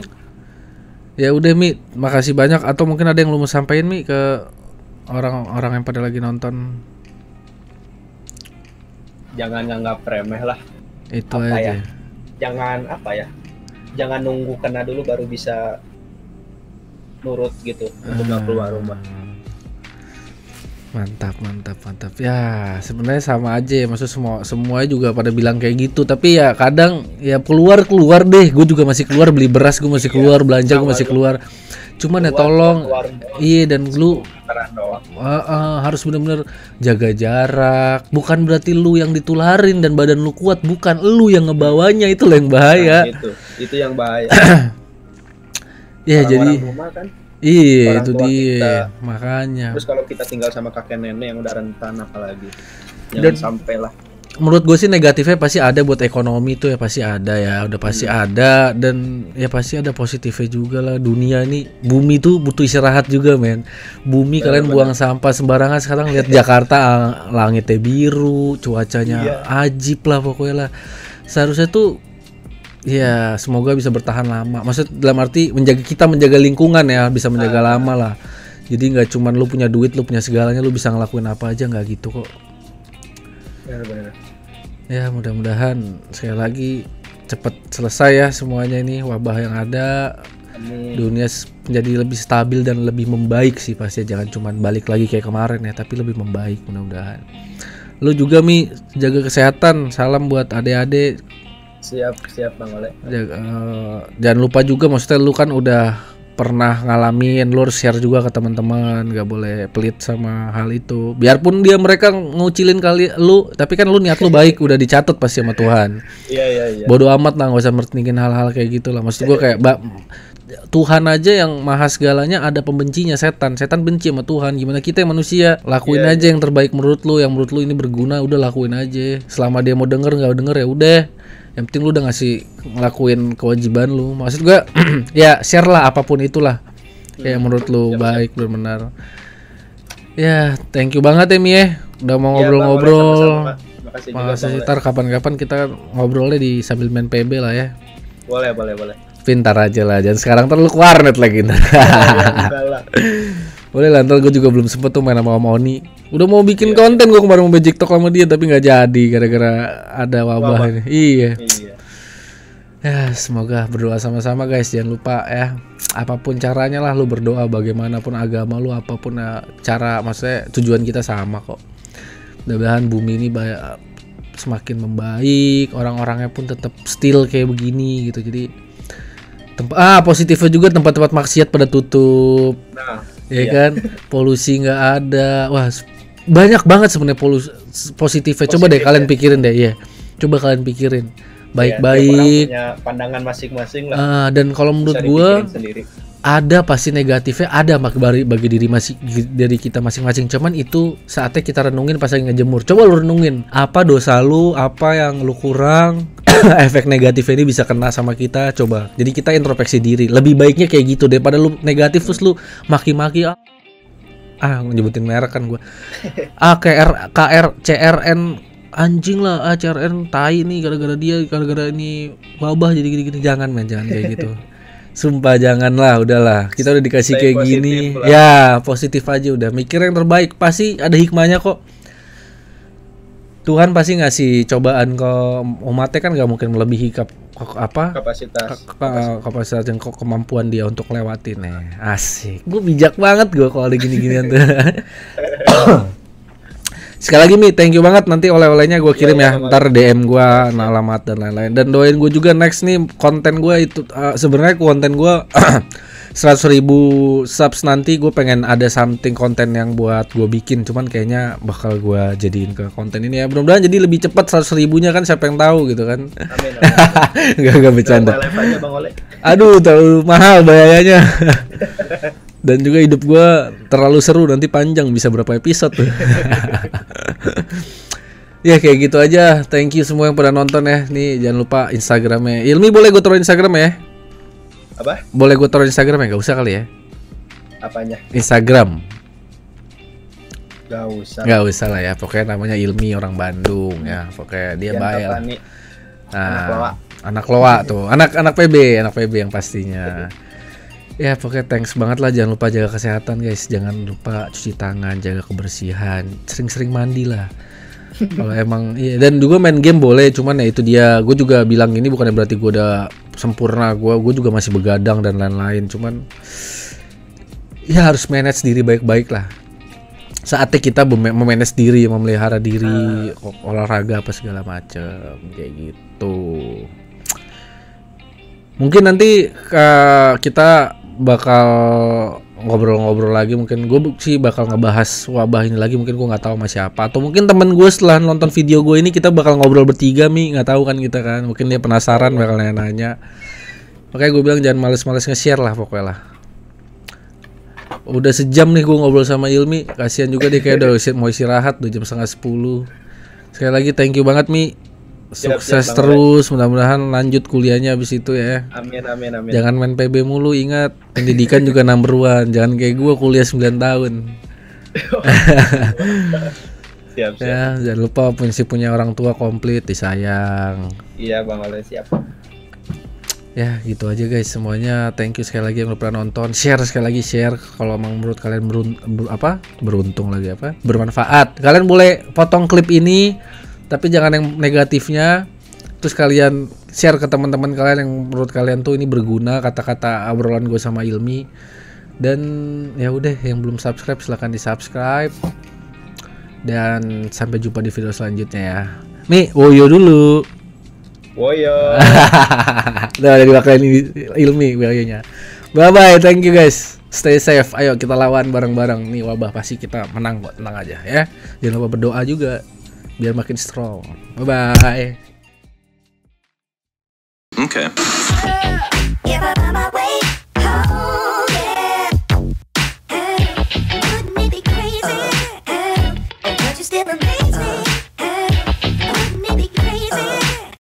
ya udah mi makasih banyak atau mungkin ada yang lu mau sampaikan mi ke orang-orang yang pada lagi nonton jangan nganggap remeh lah itu apa aja ya? jangan apa ya jangan nunggu kena dulu baru bisa nurut gitu untuk nggak keluar rumah mantap mantap mantap ya sebenarnya sama aja ya maksud semua semua juga pada bilang kayak gitu tapi ya kadang ya keluar keluar deh gue juga masih keluar beli beras gue masih iya, keluar belanja gue masih keluar cuman ya, keluar, ya tolong iya dan lu uh, uh, harus bener-bener jaga jarak bukan berarti lu yang ditularin dan badan lu kuat bukan lu yang ngebawanya itu yang bahaya nah, itu itu yang bahaya Iya yeah, jadi rumah kan. Iya itu dia kita. makanya. Terus kalau kita tinggal sama kakek nenek yang udah rentan apalagi jangan Dan, sampailah. Menurut gue sih negatifnya pasti ada buat ekonomi tuh ya pasti ada ya udah pasti hmm. ada dan ya pasti ada positifnya juga lah dunia ini bumi tuh butuh istirahat juga men bumi bener, kalian buang sampah sembarangan sekarang lihat Jakarta langitnya biru cuacanya iya. ajib lah pokoknya lah seharusnya tuh Iya, semoga bisa bertahan lama. Maksud dalam arti menjaga kita menjaga lingkungan ya, bisa menjaga ah. lama lah. Jadi nggak cuma lu punya duit, lu punya segalanya, lu bisa ngelakuin apa aja nggak gitu kok. Ya benar Ya mudah-mudahan sekali lagi cepet selesai ya semuanya ini wabah yang ada. Amin. Dunia menjadi lebih stabil dan lebih membaik sih pasti jangan cuma balik lagi kayak kemarin ya, tapi lebih membaik mudah-mudahan. Lu juga Mi jaga kesehatan. Salam buat adik-adik Siap, siap Bang Oleh. Uh, jangan lupa juga maksudnya lu kan udah pernah ngalamin, lu harus share juga ke teman-teman, nggak boleh pelit sama hal itu. Biarpun dia mereka ngucilin kali lu, tapi kan lu niat lu baik udah dicatat pasti sama Tuhan. Iya, iya, iya. Bodoh amat lah nggak usah mertingin hal-hal kayak gitu lah. Maksud gua kayak bak, Tuhan aja yang maha segalanya ada pembencinya setan. Setan benci sama Tuhan. Gimana kita yang manusia lakuin yeah, iya. aja yeah. yang terbaik menurut lu, yang menurut lu ini berguna udah lakuin aja. Selama dia mau denger nggak denger ya udah yang penting lu udah ngasih ngelakuin kewajiban lu maksud gue ya share lah apapun itulah ya hmm. menurut lu ya, baik ya. benar ya thank you banget ya Mie ya. udah mau iya, ngobrol-ngobrol ya, makasih ntar kapan-kapan kita ngobrolnya di sambil main PB lah ya boleh boleh boleh pintar aja lah jangan sekarang terlalu warnet lagi boleh lah ntar gue juga belum sempet tuh main sama Om Oni udah mau bikin iya. konten gue kemarin mau bikin TikTok sama dia tapi gak jadi gara-gara ada wabah, wabah. ini iya. iya Ya, semoga berdoa sama-sama guys. Jangan lupa ya, apapun caranya lah lu berdoa bagaimanapun agama lu apapun ya, cara maksudnya tujuan kita sama kok. Mudah-mudahan bumi ini banyak, semakin membaik, orang-orangnya pun tetap still kayak begini gitu. Jadi tempat ah positifnya juga tempat-tempat maksiat pada tutup. Nah ya kan polusi nggak ada wah banyak banget sebenarnya polusi positifnya coba deh kalian pikirin deh ya coba kalian pikirin iya, baik-baik ya, pandangan masing-masing lah uh, dan kalau menurut gue ada pasti negatifnya ada bagi bagi diri masih dari kita masing-masing cuman itu saatnya kita renungin pas lagi ngejemur coba lu renungin apa dosa lu apa yang lu kurang efek negatif ini bisa kena sama kita coba jadi kita introspeksi diri lebih baiknya kayak gitu daripada lu negatif terus lu maki-maki ah, ah nyebutin merek kan gue ah KR KR CRN anjing lah ah CRN tai nih gara-gara dia gara-gara ini wabah jadi gini-gini jangan men jangan kayak gitu Sumpah janganlah, udahlah. Kita udah dikasih kayak gini. Ya, positif aja udah. Mikir yang terbaik, pasti ada hikmahnya kok. Tuhan pasti ngasih cobaan ke umatnya kan gak mungkin melebihi ke, ke apa kapasitas ke, ke, kapasitas yang ke, kemampuan dia untuk lewatin ya asik gue bijak banget gue kalau ada gini-ginian tuh sekali lagi mi thank you banget nanti oleh-olehnya gue kirim ya, ya. ntar dm gue nah, alamat dan lain-lain dan doain gue juga next nih konten gue itu uh, sebenarnya konten gue 100 ribu subs nanti gue pengen ada something konten yang buat gue bikin cuman kayaknya bakal gue jadiin ke konten ini ya mudah-mudahan jadi lebih cepat 100 ribunya kan siapa yang tahu gitu kan amin, amin. gak, gak bercanda aduh terlalu mahal bayarnya dan juga hidup gue terlalu seru nanti panjang bisa berapa episode tuh ya kayak gitu aja thank you semua yang pernah nonton ya nih jangan lupa instagramnya Ilmi boleh gue taruh instagram ya apa? Boleh gue taruh Instagram ya? Gak usah kali ya? Apanya? Instagram. Gak usah. Gak usah lah ya. Pokoknya namanya Ilmi orang Bandung ya. Pokoknya dia Yang bayar. Nah, anak Loa. Anak Loa tuh. Anak anak PB, anak PB yang pastinya. Ya pokoknya thanks banget lah jangan lupa jaga kesehatan guys jangan lupa cuci tangan jaga kebersihan sering-sering mandi lah kalau emang iya dan juga main game boleh cuman ya itu dia gue juga bilang ini bukan berarti gue udah sempurna gue gue juga masih begadang dan lain-lain cuman ya harus manage diri baik-baik lah saatnya kita memanage diri memelihara diri uh. olahraga apa segala macem kayak gitu mungkin nanti uh, kita bakal ngobrol-ngobrol lagi mungkin gue sih bakal ngebahas wabah ini lagi mungkin gue nggak tahu sama siapa atau mungkin temen gue setelah nonton video gue ini kita bakal ngobrol bertiga mi nggak tahu kan kita kan mungkin dia penasaran bakal nanya-nanya makanya gue bilang jangan males-males nge-share lah pokoknya lah udah sejam nih gue ngobrol sama Ilmi kasihan juga dia kayak udah mau istirahat udah jam setengah sepuluh sekali lagi thank you banget mi sukses siap, terus, mudah-mudahan lanjut kuliahnya abis itu ya. Amin amin amin. Jangan main PB mulu, ingat pendidikan juga number one. Jangan kayak gue kuliah 9 tahun. siap, siap. Ya, jangan lupa prinsip punya orang tua komplit disayang. Iya, Bang Oleh siap. Ya gitu aja guys semuanya thank you sekali lagi yang udah pernah nonton share sekali lagi share kalau emang menurut kalian berun ber, apa beruntung lagi apa bermanfaat kalian boleh potong klip ini tapi jangan yang negatifnya terus kalian share ke teman-teman kalian yang menurut kalian tuh ini berguna kata-kata obrolan gue sama Ilmi dan ya udah yang belum subscribe silahkan di subscribe dan sampai jumpa di video selanjutnya ya Mi woyo dulu woyo udah ada ini Ilmi woyonya bye bye thank you guys stay safe ayo kita lawan bareng-bareng nih wabah pasti kita menang kok tenang aja ya jangan lupa berdoa juga biar makin strong. Bye bye. Okay.